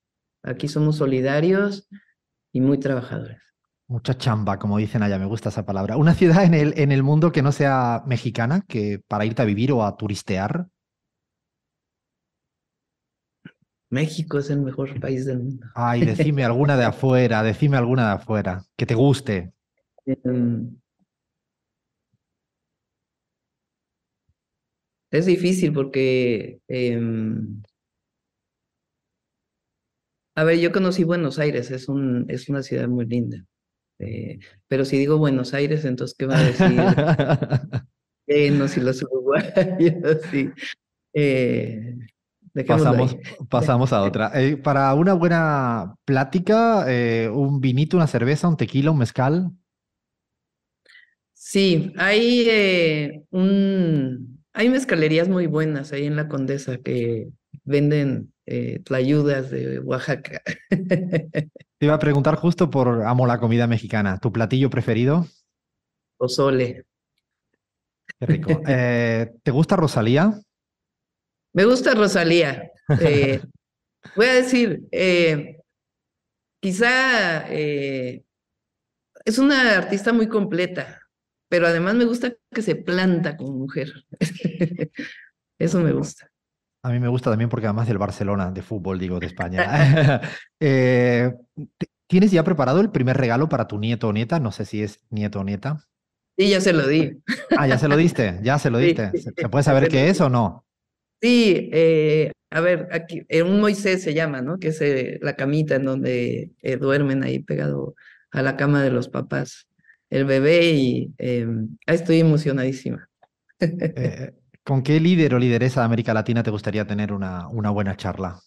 Aquí somos solidarios y muy trabajadores. Mucha chamba, como dicen allá, me gusta esa palabra. ¿Una ciudad en el, en el mundo que no sea mexicana, que para irte a vivir o a turistear? México es el mejor país del mundo. Ay, decime alguna de afuera, decime alguna de afuera, que te guste. Em, es difícil porque... Em, a ver, yo conocí Buenos Aires, es, un, es una ciudad muy linda. Este, pero si digo Buenos Aires, entonces, ¿qué va a decir? no, si los uruguayos, sí. Eh, pasamos, pasamos a otra. Eh, para una buena plática, eh, un vinito, una cerveza, un tequila, un mezcal. Sí, hay un, hay mezcalerías muy buenas ahí en la Condesa que venden eh, tlayudas de Oaxaca. Te iba a preguntar justo por amo la comida mexicana. ¿Tu platillo preferido? Pozole. Qué rico. Eh, ¿Te gusta Rosalía? Me gusta Rosalía. Eh, voy a decir, eh, quizá es una artista muy completa, pero además me gusta que se planta como mujer. Eso me gusta. A mí me gusta también porque además del Barcelona de fútbol, digo, de España. Eh, ¿Tienes ya preparado el primer regalo para tu nieto o nieta? No sé si es nieto o nieta. Sí, ya se lo di. Ah, ya se lo diste, ya se lo diste. ¿Se puede saber qué es o no? Sí, eh, a ver, aquí, eh, un Moisés se llama, ¿no? Que es la camita en donde duermen ahí pegado a la cama de los papás, el bebé y em, estoy emocionadísima. ¿Con qué líder o lideresa de América Latina te gustaría tener una, una buena charla?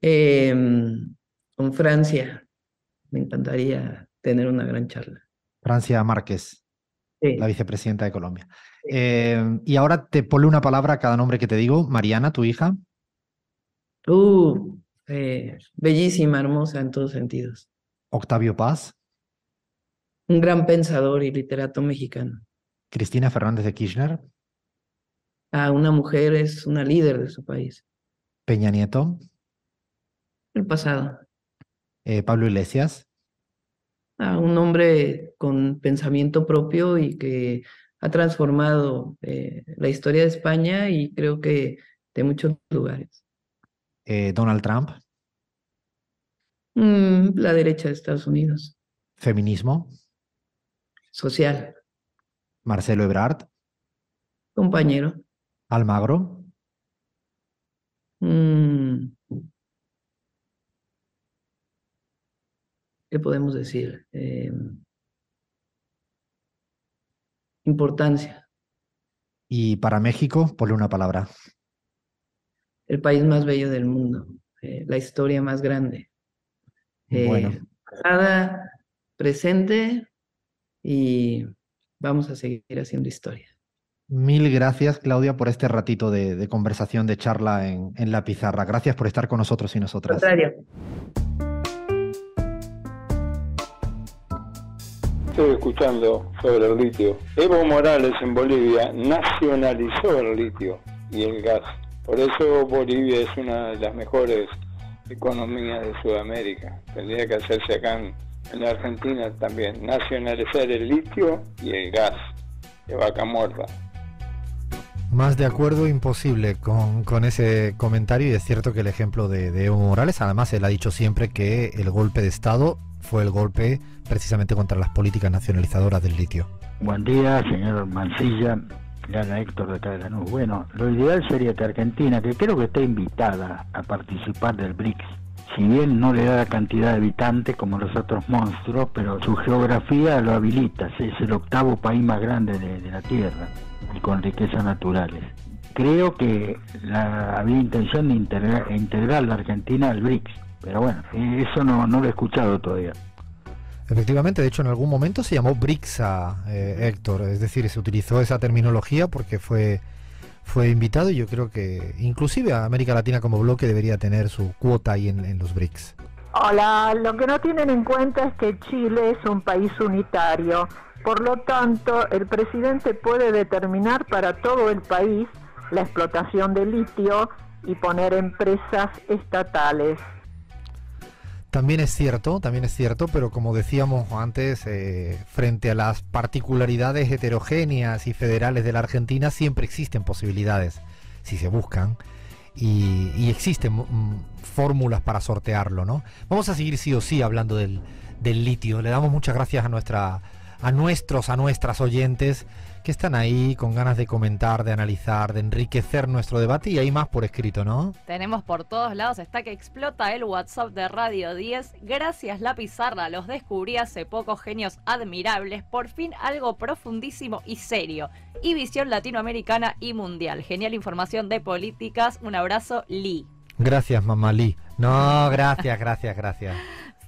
Em, con Francia. Me encantaría tener una gran charla. Francia Márquez, la vicepresidenta de Colombia. Em, y ahora te pone una palabra a cada nombre que te digo. Mariana, tu hija. Uh, eh, bellísima, hermosa en todos sentidos. Octavio Paz. Un gran pensador y literato mexicano. Cristina Fernández de Kirchner a una mujer es una líder de su país. Peña Nieto. El pasado. Eh, Pablo Iglesias. un hombre con pensamiento propio y que ha transformado eh, la historia de España y creo que de muchos lugares. Eh, Donald Trump. Mm, la derecha de Estados Unidos. Feminismo. Social. Marcelo Ebrard. Compañero. Almagro. Mm. ¿Qué podemos decir? Em, importancia. Y para México, ponle una palabra. El país más bello del mundo, eh, la historia más grande. Eh, pasada, presente y vamos a seguir haciendo historia. Mil gracias, Claudia, por este ratito de, conversación, de charla en, la pizarra. Gracias por estar con nosotros y nosotras. Estoy escuchando sobre el litio. Evo Morales en Bolivia nacionalizó el litio y el gas. Por eso Bolivia es una de las mejores economías de Sudamérica. Tendría que hacerse acá en, en la Argentina también. Nacionalizar el litio y el gas de vaca muerta. Más de acuerdo imposible con, ese comentario y es cierto que el ejemplo de, Evo Morales, además él ha dicho siempre que el golpe de Estado fue el golpe precisamente contra las políticas nacionalizadoras del litio. Buen día, señor Mancilla, Ana Héctor de uno. Bueno, lo ideal sería que Argentina, que creo que está invitada a participar del BRICS, si bien no le da la cantidad de habitantes como los otros monstruos, pero su geografía lo habilita, es el octavo país más grande de, la Tierra y con riquezas naturales. Creo que la, había intención de integrar, integrar la Argentina al BRICS, pero bueno, eh, eso no, lo he escuchado todavía. Efectivamente, de hecho en algún momento se llamó BRICS a eh, Héctor, es decir, se utilizó esa terminología porque fue fue invitado y yo creo que inclusive a América Latina como bloque debería tener su cuota ahí en, en los BRICS. Hola, lo que no tienen en cuenta es que Chile es un país unitario, por lo tanto el presidente puede determinar para todo el país la explotación de litio y poner empresas estatales. También es cierto, también es cierto, pero como decíamos antes, eh, frente a las particularidades heterogéneas y federales de la Argentina, siempre existen posibilidades, si se buscan, y, existen mm, fórmulas para sortearlo, ¿no? Vamos a seguir sí o sí hablando del litio. Le damos muchas gracias a nuestra a nuestros, a nuestras oyentes que están ahí con ganas de comentar, de analizar, de enriquecer nuestro debate y hay más por escrito, ¿no? Tenemos por todos lados, está que explota el WhatsApp de Radio 10. Gracias La Pizarra, los descubrí hace poco, genios admirables, por fin algo profundísimo y serio. Y visión latinoamericana y mundial. Genial información de políticas, un abrazo, Lee. Gracias, mamá Lee. No, gracias, gracias, gracias.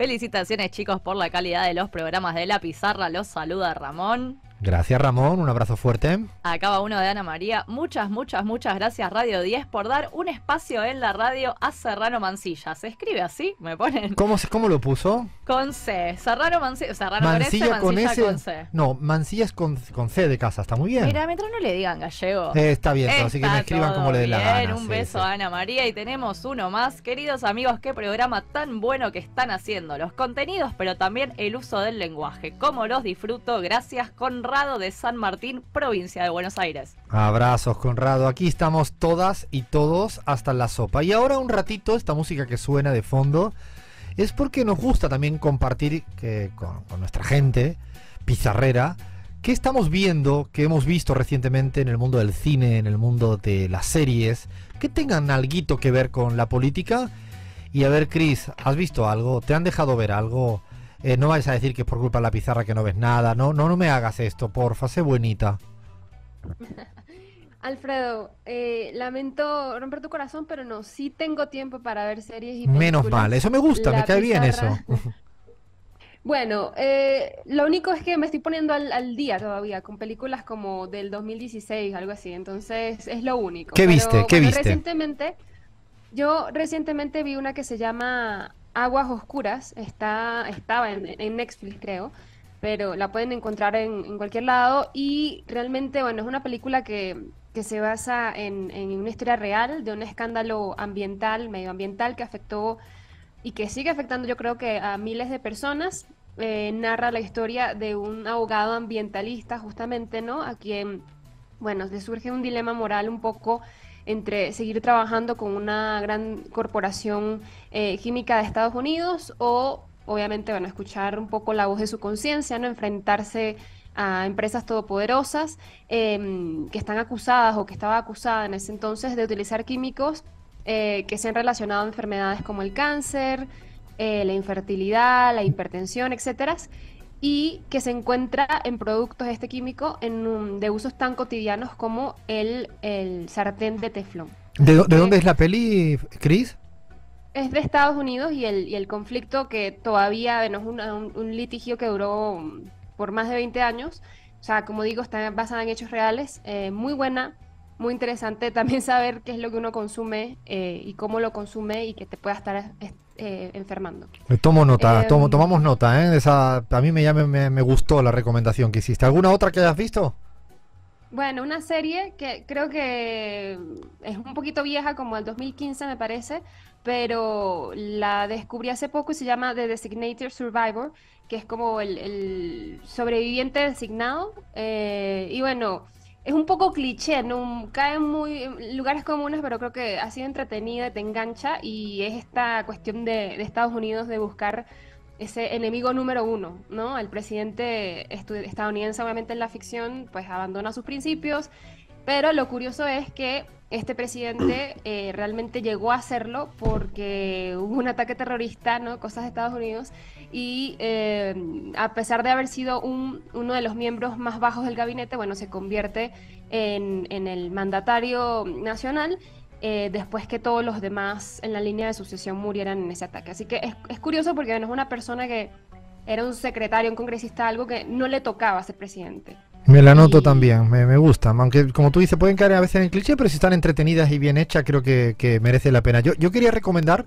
Felicitaciones chicos por la calidad de los programas de La Pizarra. Los saluda Ramón. Gracias Ramón, un abrazo fuerte. Acaba uno de Ana María. Muchas, muchas, muchas gracias Radio 10 por dar un espacio en la radio a Serrano Mancilla. ¿Se escribe así? ¿Me ponen? ¿Cómo, cómo lo puso? Con C. Serrano Mancilla. Mancilla con S, No, Mancilla es con, C de casa, está muy bien. Mira, mientras no le digan gallego. Eh, está bien, así que me escriban como le dé la gana. Un beso a Ana María y tenemos uno más. Queridos amigos, qué programa tan bueno que están haciendo. Los contenidos, pero también el uso del lenguaje. Cómo los disfruto. Gracias, Conrado de San Martín, provincia de Buenos Aires. Abrazos, Conrado. Aquí estamos todas y todos hasta la sopa. Y ahora un ratito, esta música que suena de fondo es porque nos gusta también compartir con, nuestra gente pizarrera qué estamos viendo, qué hemos visto recientemente en el mundo del cine, en el mundo de las series, que tengan algo que ver con la política. Y a ver, Chris, ¿has visto algo? ¿Te han dejado ver algo? Eh, no vayas a decir que es por culpa de la pizarra que no ves nada. No, no, no me hagas esto, porfa, sé buenita. Alfredo, eh, lamento romper tu corazón, pero no, sí tengo tiempo para ver series y Menos mal, eso me gusta, me cae bien eso. bueno, eh, lo único es que me estoy poniendo al, día todavía con películas como del 2016, algo así, entonces es lo único. ¿Qué viste? ¿Qué viste? Recientemente, yo recientemente vi una que se llama Aguas Oscuras, está, estaba en, en Netflix creo, pero la pueden encontrar en, en cualquier lado y realmente, bueno, es una película que, que se basa en, en, una historia real de un escándalo ambiental, medioambiental que afectó y que sigue afectando yo creo que a miles de personas. Eh, narra la historia de un abogado ambientalista justamente, ¿no? A quien, bueno, le surge un dilema moral un poco entre seguir trabajando con una gran corporación eh, química de Estados Unidos o obviamente, van a escuchar un poco la voz de su conciencia, ¿no? Enfrentarse a empresas todopoderosas em, que están acusadas o que estaba acusada en ese entonces de utilizar químicos eh, que se han relacionado a enfermedades como el cáncer, eh, la infertilidad, la hipertensión, etcétera, y que se encuentra en productos de este químico en de usos tan cotidianos como el, sartén de teflón. ¿De, ¿De, dónde es la peli, Cris? es de Estados Unidos y el, y el conflicto que todavía, bueno, es un, un, litigio que duró mm, por más de 20 años. O sea, como digo, está basada en hechos reales. Eh, muy buena, muy interesante también saber qué es lo que uno consume eh, y cómo lo consume y que te pueda estar eh, enfermando. Tomo nota, mm. tomamos nota. ¿eh? esa, a mí me, ya me, me gustó la recomendación que hiciste. ¿Alguna otra que hayas visto? Bueno, una serie que creo que es un poquito vieja, como el 2015 me parece, pero la descubrí hace poco y se llama The Designated Survivor, que es como el, sobreviviente designado. Eh, y bueno, es un poco cliché, ¿no? cae muy en lugares comunes, pero creo que ha sido entretenida, te engancha y es esta cuestión de, de Estados Unidos de buscar ese enemigo número uno, ¿no? El presidente estadounidense, obviamente en la ficción, pues abandona sus principios pero lo curioso es que este presidente eh, realmente llegó a hacerlo porque hubo un ataque terrorista, ¿no? Cosas de Estados Unidos. Y eh, a pesar de haber sido uno de los miembros más bajos del gabinete, bueno, se convierte en, el mandatario nacional eh, después que todos los demás en la línea de sucesión murieran en ese ataque. Así que es, es curioso porque no es una persona que era un secretario, un congresista, algo que no le tocaba ser presidente. Me la noto también, me, gusta. Aunque, como tú dices, pueden caer a veces en el cliché, pero si están entretenidas y bien hechas, creo que, merece la pena. Yo, yo quería recomendar,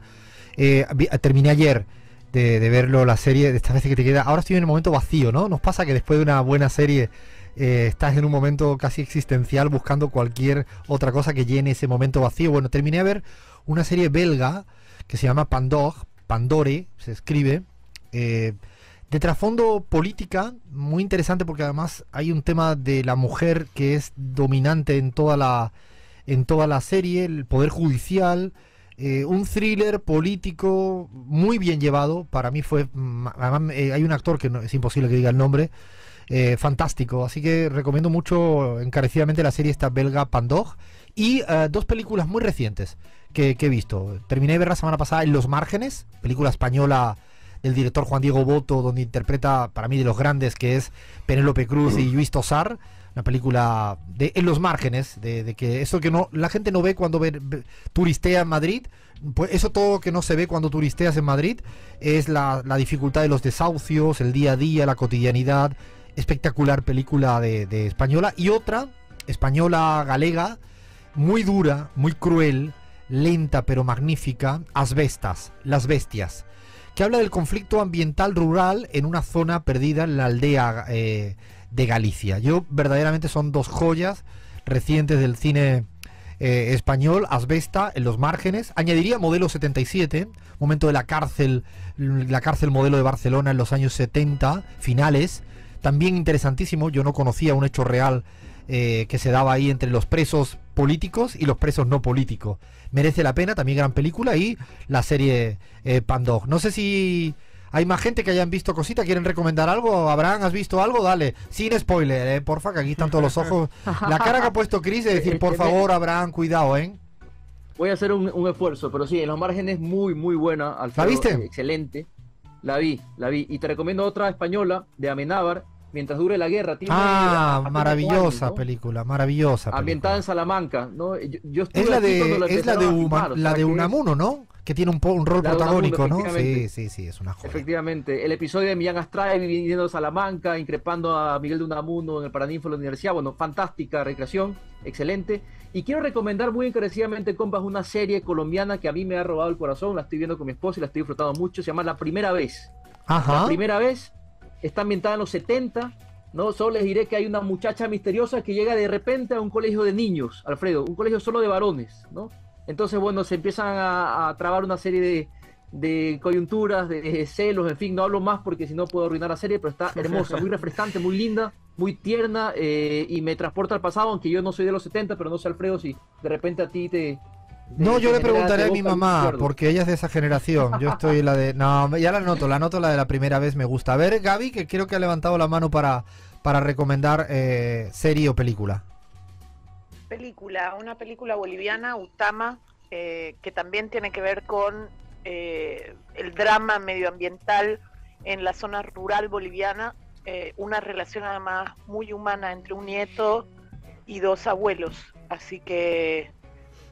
eh, terminé ayer de, de, verlo la serie, de estas veces que te queda. Ahora estoy en un momento vacío, ¿no? Nos pasa que después de una buena serie eh, estás en un momento casi existencial buscando cualquier otra cosa que llene ese momento vacío. Bueno, terminé a ver una serie belga que se llama Pandog, Pandore, se escribe. Eh, de trasfondo política, muy interesante porque además hay un tema de la mujer que es dominante en toda la, en toda la serie, el poder judicial, eh, un thriller político muy bien llevado, para mí fue, eh, hay un actor que no, es imposible que diga el nombre, eh, fantástico, así que recomiendo mucho encarecidamente la serie esta belga Pandog y dos películas muy recientes que, que, he visto, terminé de ver la semana pasada en Los Márgenes, película española el director Juan Diego Boto, donde interpreta para mí de los grandes, que es Penélope Cruz y Luis Tosar. Una película de en los márgenes, de, que eso que no la gente no ve cuando turistea en Madrid, pues eso todo que no se ve cuando turisteas en Madrid es la, dificultad de los desahucios, el día a día, la cotidianidad. Espectacular película de, de española. Y otra, española galega, muy dura, muy cruel, lenta pero magnífica, Asbestas, Las Bestias, que habla del conflicto ambiental rural en una zona perdida en la aldea eh, de Galicia. Yo verdaderamente son dos joyas recientes del cine eh, español, Asbesta, en los márgenes. Añadiría Modelo 77, momento de la cárcel, la cárcel modelo de Barcelona en los años 70, finales. También interesantísimo, yo no conocía un hecho real eh, que se daba ahí entre los presos políticos y los presos no políticos merece la pena, también gran película, y la serie eh, Pandog. No sé si hay más gente que hayan visto cosita, quieren recomendar algo, Abraham, ¿has visto algo? Dale, sin spoiler, eh, porfa, que aquí están todos los ojos. La cara que ha puesto Chris de decir, eh, por eh, favor, Abraham, cuidado, ¿eh? Voy a hacer un, esfuerzo, pero sí, en los márgenes muy, muy buena. ¿La viste? Excelente. La vi, la vi. Y te recomiendo otra española de Amenábar, Mientras dure la guerra. ah, maravillosa película, maravillosa. Ambientada en Salamanca, ¿no? Yo, estuve es la de, la es la de, Unamuno, ¿no? Que tiene un, rol protagónico, ¿no? Sí, sí, sí, es una joya. Efectivamente. El episodio de Millán Astrae, viniendo a Salamanca, increpando a Miguel de Unamuno en el Paraninfo de la Universidad. Bueno, fantástica recreación, excelente. Y quiero recomendar muy encarecidamente, compas, una serie colombiana que a mí me ha robado el corazón. La estoy viendo con mi esposa y la estoy disfrutando mucho. Se llama La Primera Vez. Ajá. La Primera Vez está ambientada en los 70, ¿no? Solo les diré que hay una muchacha misteriosa que llega de repente a un colegio de niños, Alfredo, un colegio solo de varones, ¿no? Entonces, bueno, se empiezan a, trabar una serie de, coyunturas, de, celos, en fin, no hablo más porque si no puedo arruinar la serie, pero está hermosa, muy refrescante, muy linda, muy tierna eh, y me transporta al pasado, aunque yo no soy de los 70, pero no sé, Alfredo, si de repente a ti te, no, yo le preguntaré a mi mamá, porque ella es de esa generación. Yo estoy la de. No, ya la noto, la noto la de la primera vez, me gusta. A ver, Gaby, que creo que ha levantado la mano para, para recomendar eh, serie o película. Película, una película boliviana, Utama, eh, que también tiene que ver con eh, el drama medioambiental en la zona rural boliviana. una relación además muy humana entre un nieto y dos abuelos. Así que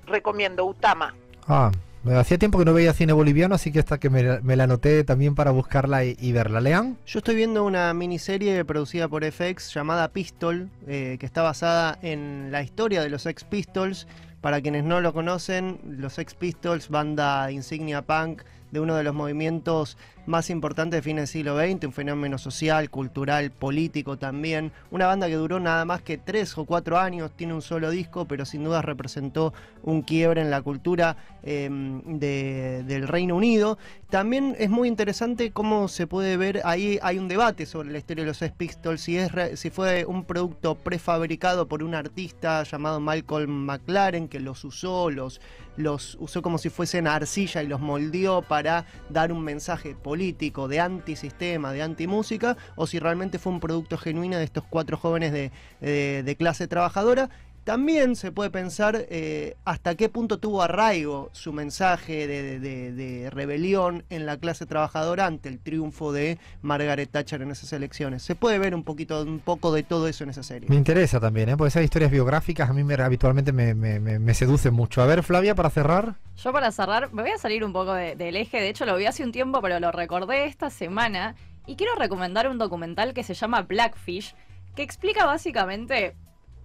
recomiendo Utama. Ah, me hacía tiempo que no veía cine boliviano, así que hasta que me, la anoté también para buscarla y, verla. ¿Lean? Yo estoy viendo una miniserie producida por FX llamada Pistol, eh, que está basada en la historia de los ex Pistols. Para quienes no lo conocen, los ex Pistols, banda insignia punk de uno de los movimientos más importante de fines del siglo XX, un fenómeno social, cultural, político también. Una banda que duró nada más que tres o cuatro años, tiene un solo disco, pero sin duda representó un quiebre en la cultura em, del Reino Unido. También es muy interesante cómo se puede ver, ahí hay un debate sobre la historia de los Sex Pistols, si, es, si fue un producto prefabricado por un artista llamado Malcolm McLaren, que los usó, los, los usó como si fuesen arcilla y los moldeó para dar un mensaje político político de antisistema, de antimúsica, o si realmente fue un producto genuino de estos cuatro jóvenes de clase trabajadora también se puede pensar eh, hasta qué punto tuvo arraigo su mensaje de, rebelión en la clase trabajadora ante el triunfo de Margaret Thatcher en esas elecciones. Se puede ver un poquito, un poco de todo eso en esa serie. Me interesa también, ¿eh? porque esas historias biográficas a mí me, habitualmente me, me, seducen mucho. A ver, Flavia, para cerrar. Yo para cerrar, me voy a salir un poco del eje, de hecho lo vi hace un tiempo, pero lo recordé esta semana. Y quiero recomendar un documental que se llama Blackfish, que explica básicamente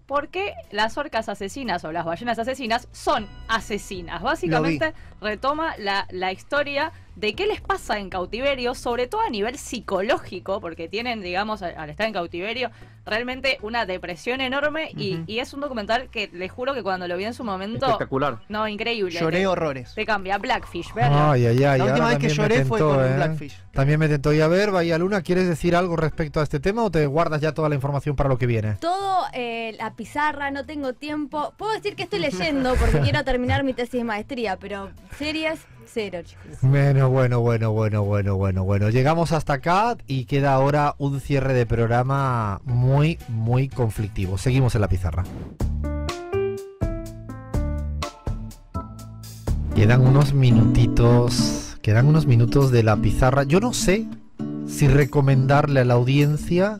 porque las orcas asesinas o las ballenas asesinas son asesinas. Básicamente retoma la, la historia de qué les pasa en cautiverio, sobre todo a nivel psicológico, porque tienen, digamos, al estar en cautiverio, realmente una depresión enorme y, es un documental que les juro que cuando lo vi en su momento... Espectacular. No, increíble. Lloré horrores. Te cambia Blackfish, ¿verdad? Ay, ay, ay. La última vez que lloré fue con ¿eh? Blackfish. También me tentó. Y a ver, Bahía Luna, ¿quieres decir algo respecto a este tema o te guardas ya toda la información para lo que viene? Todo, eh, la pizarra, no tengo tiempo. Puedo decir que estoy leyendo porque quiero terminar mi tesis de maestría, pero series cero, chicos. Bueno, bueno, bueno, bueno, bueno, bueno, bueno. Llegamos hasta acá y queda ahora un cierre de programa muy, muy conflictivo. Seguimos en la pizarra. Quedan unos minutitos, quedan unos minutos de la pizarra. Yo no sé si recomendarle a la audiencia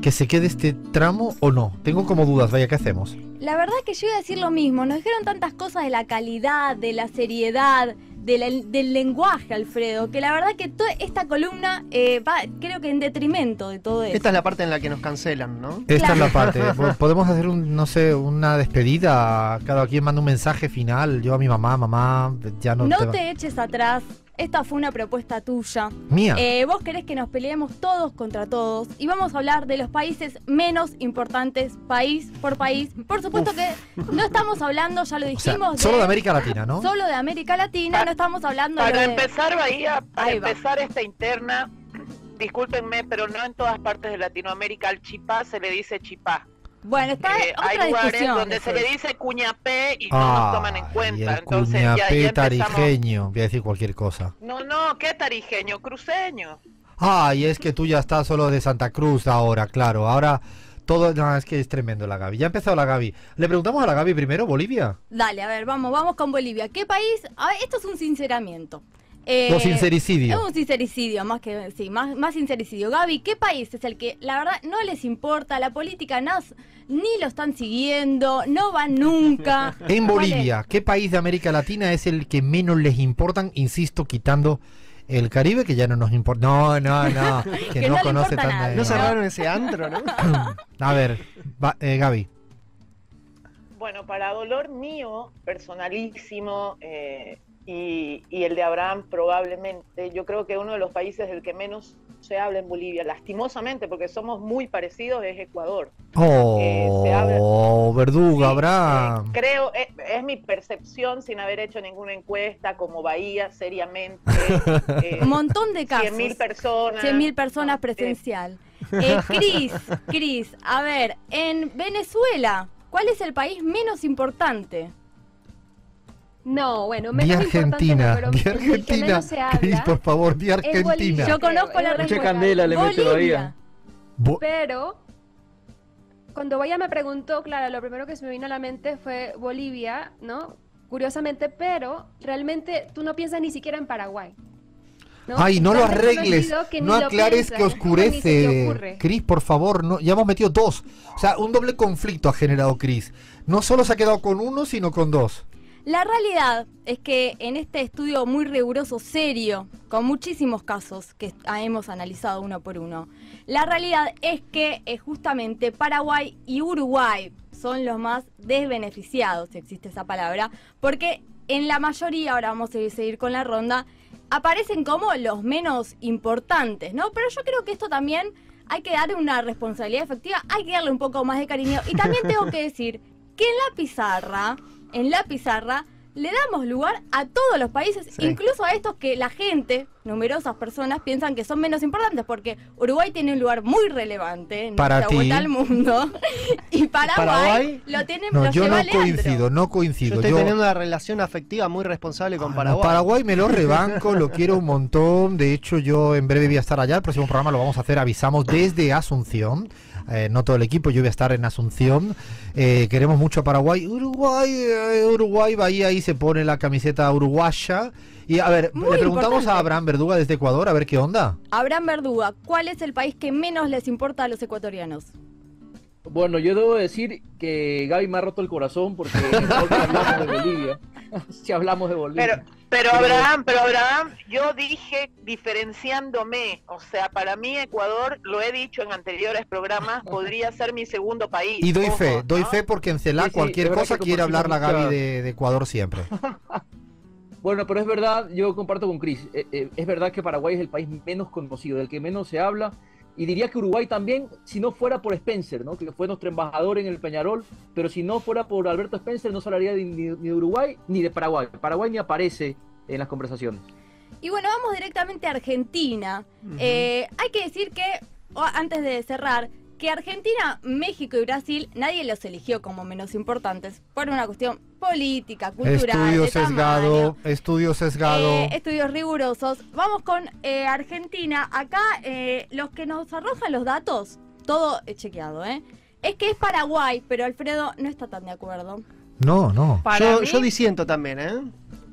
que se quede este tramo o no. Tengo como dudas, vaya, ¿qué hacemos? La verdad es que yo iba a decir lo mismo. Nos dijeron tantas cosas de la calidad, de la seriedad, del lenguaje, Alfredo, que la verdad que toda esta columna eh, va, creo que en detrimento de todo esto. Esta es la parte en la que nos cancelan, ¿no? Esta es la parte. Podemos hacer, un, no sé, una despedida. Cada quien manda un mensaje final. Yo a mi mamá, mamá, ya no. No te eches atrás. Esta fue una propuesta tuya. Mía. Eh, vos querés que nos peleemos todos contra todos y vamos a hablar de los países menos importantes, país por país. Por supuesto que no estamos hablando, ya lo dijimos. solo de, América Latina, ¿no? Solo de América Latina, no estamos hablando. Para empezar, Bahía, para empezar esta interna, discúlpenme, pero no en todas partes de Latinoamérica, al chipá se le dice chipá. Bueno, está eh, otra hay lugares donde se le dice cuñapé y no nos ah, toman en cuenta. Y el cuñapé tarijeño, voy a decir cualquier cosa. No, no, ¿qué tarijeño? Cruceño. Ah, y es que tú ya estás solo de Santa Cruz ahora, claro. Ahora todo. No, es que es tremendo la Gaby. Ya ha empezado la Gaby. Le preguntamos a la Gaby primero, Bolivia. Dale, a ver, vamos, vamos con Bolivia. ¿Qué país? esto es un sinceramiento. Eh, Un sincericidio, más que sí, más, más sincericidio. Gaby, ¿qué país es el que la verdad no les importa la política nas, ni lo están siguiendo, no van nunca? En Bolivia, ¿qué país de América Latina es el que menos les importan? Insisto, quitando el Caribe que ya no nos importa. No, no, no. Que, no, conoce tan No cerraron ese antro, ¿no? A ver, eh, Gaby. Bueno, para dolor mío, personalísimo, eh, y, el de Abraham probablemente. Yo creo que uno de los países del que menos se habla en Bolivia, lastimosamente, porque somos muy parecidos, es Ecuador. Eh, ¡Oh, Abraham! Eh, creo, eh, es, mi percepción sin haber hecho ninguna encuesta, como Bahía, seriamente. Un montón de casos. 100.000 personas. mil personas presencial. Cris, Cris, a ver, en Venezuela, ¿cuál es el país menos importante? No, bueno, me Argentina, Argentina, Cris, por favor, de Argentina. yo conozco la respuesta. le Pero cuando Vaya me preguntó, Clara, lo primero que se me vino a la mente fue Bolivia, ¿no? Curiosamente, pero realmente tú no piensas ni siquiera en Paraguay. Ay, no lo arregles, no aclares que oscurece. Cris, por favor, no, ya hemos metido dos. O sea, un doble conflicto ha generado Cris. No solo se ha quedado con uno, sino con dos. La realidad es que en este estudio muy riguroso, serio, con muchísimos casos que hemos analizado uno por uno, la realidad es que eh, justamente Paraguay y Uruguay son los más desbeneficiados, si existe esa palabra, porque en la mayoría, ahora vamos a seguir con la ronda, aparecen como los menos importantes, ¿no? Pero yo creo que esto también hay que darle una responsabilidad efectiva, hay que darle un poco más de cariño. Y también tengo que decir que en la pizarra en la pizarra le damos lugar a todos los países, incluso a estos que la gente, numerosas personas, piensan que son menos importantes, porque Uruguay tiene un lugar muy relevante en para la al mundo. y Paraguay, lo tiene. Yo no coincido, no coincido. Yo estoy teniendo una relación afectiva muy responsable con ah, Paraguay. Paraguay me lo rebanco, lo quiero un montón. De hecho, yo en breve voy a estar allá. El próximo programa lo vamos a hacer, avisamos desde Asunción. Eh, no todo el equipo, yo voy a estar en Asunción. Eh, queremos mucho a Paraguay. Uruguay, eh, Uruguay, Bahía ahí se pone la camiseta uruguaya. Y a ver, le preguntamos a Abraham Verduga desde Ecuador, a ver qué onda. Abraham Verduga, ¿cuál es el país que menos les importa a los ecuatorianos? Bueno, yo debo decir que Gaby me ha roto el corazón porque de Bolivia. si hablamos de Bolivia. Pero, pero Abraham, pero Abraham, yo dije diferenciándome, o sea, para mí Ecuador, lo he dicho en anteriores programas, podría ser mi segundo país. Y doy fe, doy fe porque en CELAC cualquier cosa quiere hablar la Gaby de, Ecuador siempre. bueno, pero es verdad, yo comparto con Cris, eh, eh, es verdad que Paraguay es el país menos conocido, del que menos se habla y diría que Uruguay también, si no fuera por Spencer, ¿no? que fue nuestro embajador en el Peñarol, pero si no fuera por Alberto Spencer, no se hablaría ni, de Uruguay ni de Paraguay. Paraguay ni aparece en las conversaciones. Y bueno, vamos directamente a Argentina. Eh, hay que decir que, antes de cerrar, que Argentina, México y Brasil nadie los eligió como menos importantes por una cuestión política, cultural. Estudio de sesgado, estudio sesgado. Eh, estudios rigurosos. Vamos con eh, Argentina. Acá eh, los que nos arrojan los datos, todo chequeado, ¿eh? Es que es Paraguay, pero Alfredo no está tan de acuerdo. No, no. yo, yo disiento también, ¿eh?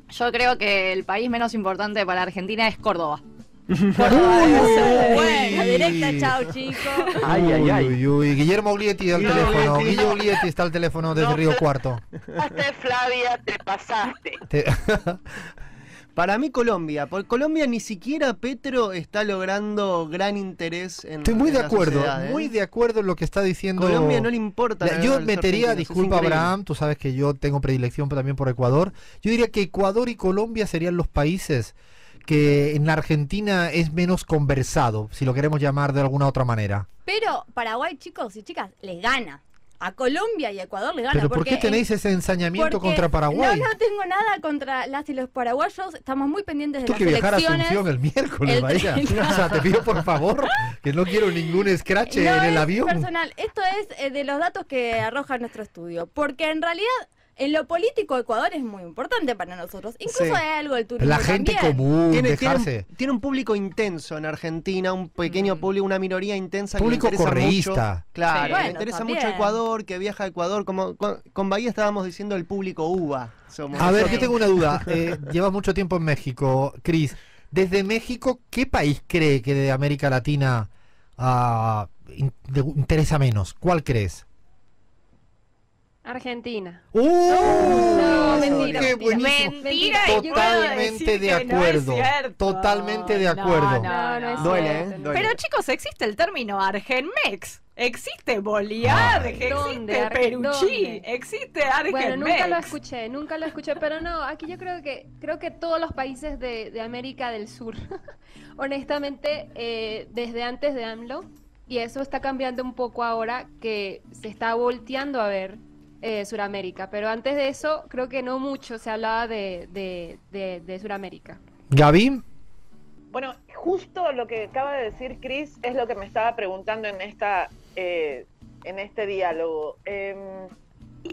Yo creo que el país menos importante para Argentina es Córdoba. Bueno, directa, chao chico. Ay, ay, ay. Uy, Guillermo Glietti al teléfono. Guillermo Uglietti está al teléfono desde Río Cuarto. Hasta Flavia, te pasaste. Para mí Colombia, por Colombia ni siquiera Petro está logrando gran interés en Estoy muy de acuerdo, ¿eh? muy de acuerdo en lo que está diciendo. Colombia no le importa. yo metería, disculpa Abraham, tú sabes que yo tengo predilección también por Ecuador. Yo diría que Ecuador y Colombia serían los países que en la Argentina es menos conversado, si lo queremos llamar de alguna otra manera. Pero Paraguay, chicos y chicas, les gana. A Colombia y Ecuador les gana. ¿Pero por qué tenéis ese ensañamiento contra Paraguay? No, no tengo nada contra las y los paraguayos. Estamos muy pendientes de Tú que viajar a Asunción el miércoles, el O sea, te pido por favor que no quiero ningún scratch en el avión. personal. Esto es eh, de los datos que arroja nuestro estudio. Porque en realidad en lo político, Ecuador es muy importante para nosotros. Incluso hay algo del turismo. La gente común, tiene, Tiene, un, público intenso en Argentina, un pequeño mm. público, una minoría intensa. Público correísta. claro, le interesa mucho Ecuador, que viaja a Ecuador. Como, con, Bahía estábamos diciendo el público uva. a ver, yo tengo una duda. Eh, llevas mucho tiempo en México, Cris. Desde México, ¿qué país cree que de América Latina ah, interesa menos? ¿Cuál crees? Argentina. ¡Uh! mentira, mentira. Totalmente de acuerdo. totalmente de acuerdo. No, no, ¿eh? Duele, Pero chicos, existe el término Argenmex. Existe Boliar, existe Peruchí, existe Argenmex. Bueno, nunca lo escuché, nunca lo escuché, pero no, aquí yo creo que creo que todos los países de, América del Sur, honestamente, eh, desde antes de AMLO, y eso está cambiando un poco ahora que se está volteando a ver eh, Suramérica. Pero antes de eso, creo que no mucho se hablaba de, de, de, Suramérica. Gaby. Bueno, justo lo que acaba de decir Chris es lo que me estaba preguntando en, esta, eh, en este diálogo. Em,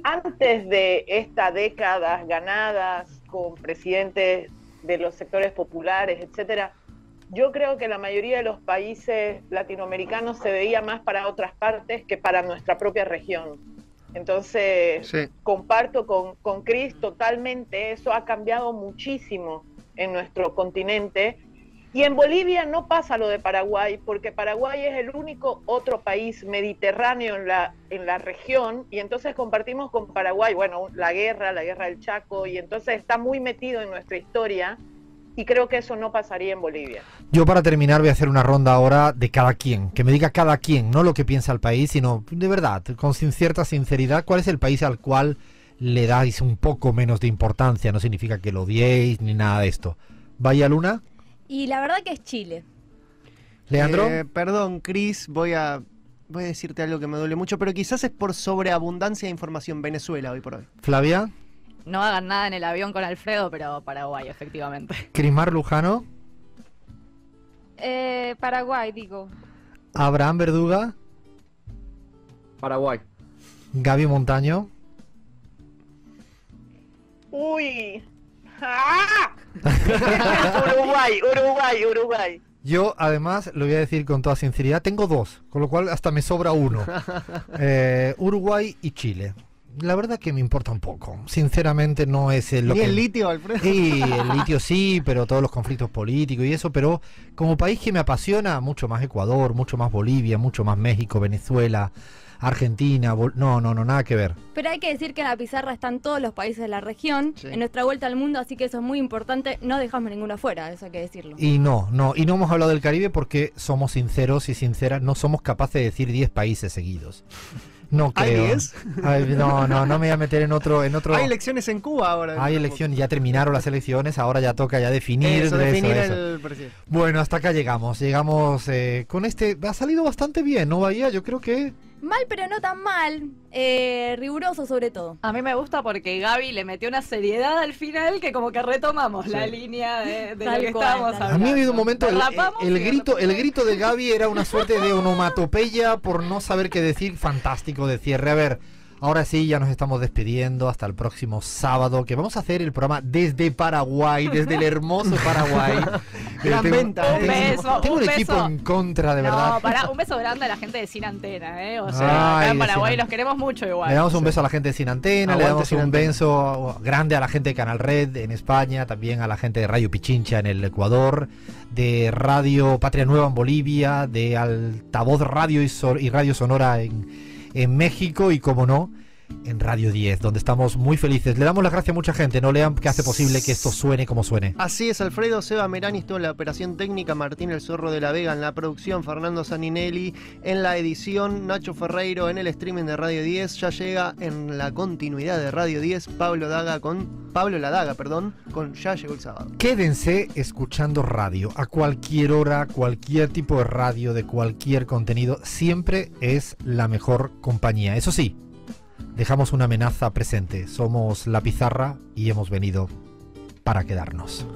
antes de estas décadas ganadas con presidentes de los sectores populares, etcétera, yo creo que la mayoría de los países latinoamericanos se veía más para otras partes que para nuestra propia región. Entonces, comparto con, con Cris totalmente, eso ha cambiado muchísimo en nuestro continente. Y en Bolivia no pasa lo de Paraguay, porque Paraguay es el único otro país mediterráneo en la, en la región, y entonces compartimos con Paraguay, bueno, la guerra, la guerra del Chaco, y entonces está muy metido en nuestra historia y creo que eso no pasaría en Bolivia. Yo para terminar voy a hacer una ronda ahora de cada quien, que me diga cada quien, no lo que piensa el país, sino de verdad, con cierta sinceridad, cuál es el país al cual le dais un poco menos de importancia, no significa que lo odiéis ni nada de esto. Vaya Luna. Y la verdad que es Chile. Leandro. Eh, perdón, Cris, voy a voy a decirte algo que me duele mucho, pero quizás es por sobreabundancia de información Venezuela hoy por hoy. Flavia no hagan nada en el avión con Alfredo, pero Paraguay, efectivamente. Crismar Lujano. Eh, Paraguay, digo. Abraham Verduga. Paraguay. Gaby Montaño. Uy. Uruguay, Uruguay, Uruguay. Yo, además, lo voy a decir con toda sinceridad, tengo dos, con lo cual hasta me sobra uno. Eh, Uruguay y Chile la verdad que me importa un poco. Sinceramente no es el... Lo ¿Y que... el litio, Alfredo? Sí, el litio sí, pero todos los conflictos políticos y eso, pero como país que me apasiona, mucho más Ecuador, mucho más Bolivia, mucho más México, Venezuela, Argentina, no, no, no, nada que ver. Pero hay que decir que en la pizarra están todos los países de la región, en nuestra vuelta al mundo, así que eso es muy importante, no dejamos ninguno afuera, eso hay que decirlo. Y no, no, y no hemos hablado del Caribe porque somos sinceros y sinceras, no somos capaces de decir 10 países seguidos. No creo. no, no, no me voy a meter en otro, en otro. Hay elecciones en Cuba ahora. Hay elecciones, ya terminaron las elecciones, ahora ya toca ya definir. Eso, definir el Bueno, hasta acá llegamos. Llegamos eh, con este. Ha salido bastante bien, ¿no, Bahía? Yo creo que Mal, pero no tan mal. Eh, riguroso, sobre todo. A mí me gusta porque Gaby le metió una seriedad al final que, como que retomamos la línea de, de que estábamos hablando. A mí, habido un momento, el, el grito, el grito de Gaby era una suerte de onomatopeya por no saber qué decir. Fantástico de cierre. A ver. Ahora sí, ya nos estamos despidiendo hasta el próximo sábado, que vamos a hacer el programa desde Paraguay, desde el hermoso Paraguay. Eh, Gran venta. Un beso. Tengo un, equipo en contra, de verdad. Para, un beso grande a la gente de Sin Antena, ¿eh? O sea, en Paraguay los queremos mucho igual. Le damos un beso a la gente de Sin Antena, le damos un beso grande a la gente de Canal Red en España, también a la gente de Radio Pichincha en el Ecuador, de Radio Patria Nueva en Bolivia, de Altavoz Radio y Radio Sonora en en México y, como no, en Radio 10, donde estamos muy felices. Le damos las gracias a mucha gente, ¿no, Lean? Que hace posible que esto suene como suene. Así es, Alfredo Seba Merani estuvo en la operación técnica, Martín El Zorro de la Vega en la producción, Fernando Saninelli en la edición, Nacho Ferreiro en el streaming de Radio 10. Ya llega en la continuidad de Radio 10, Pablo Daga con. Pablo La Daga, perdón, con Ya llegó el sábado. Quédense escuchando radio a cualquier hora, cualquier tipo de radio, de cualquier contenido. Siempre es la mejor compañía. Eso sí, dejamos una amenaza presente. Somos la pizarra y hemos venido para quedarnos.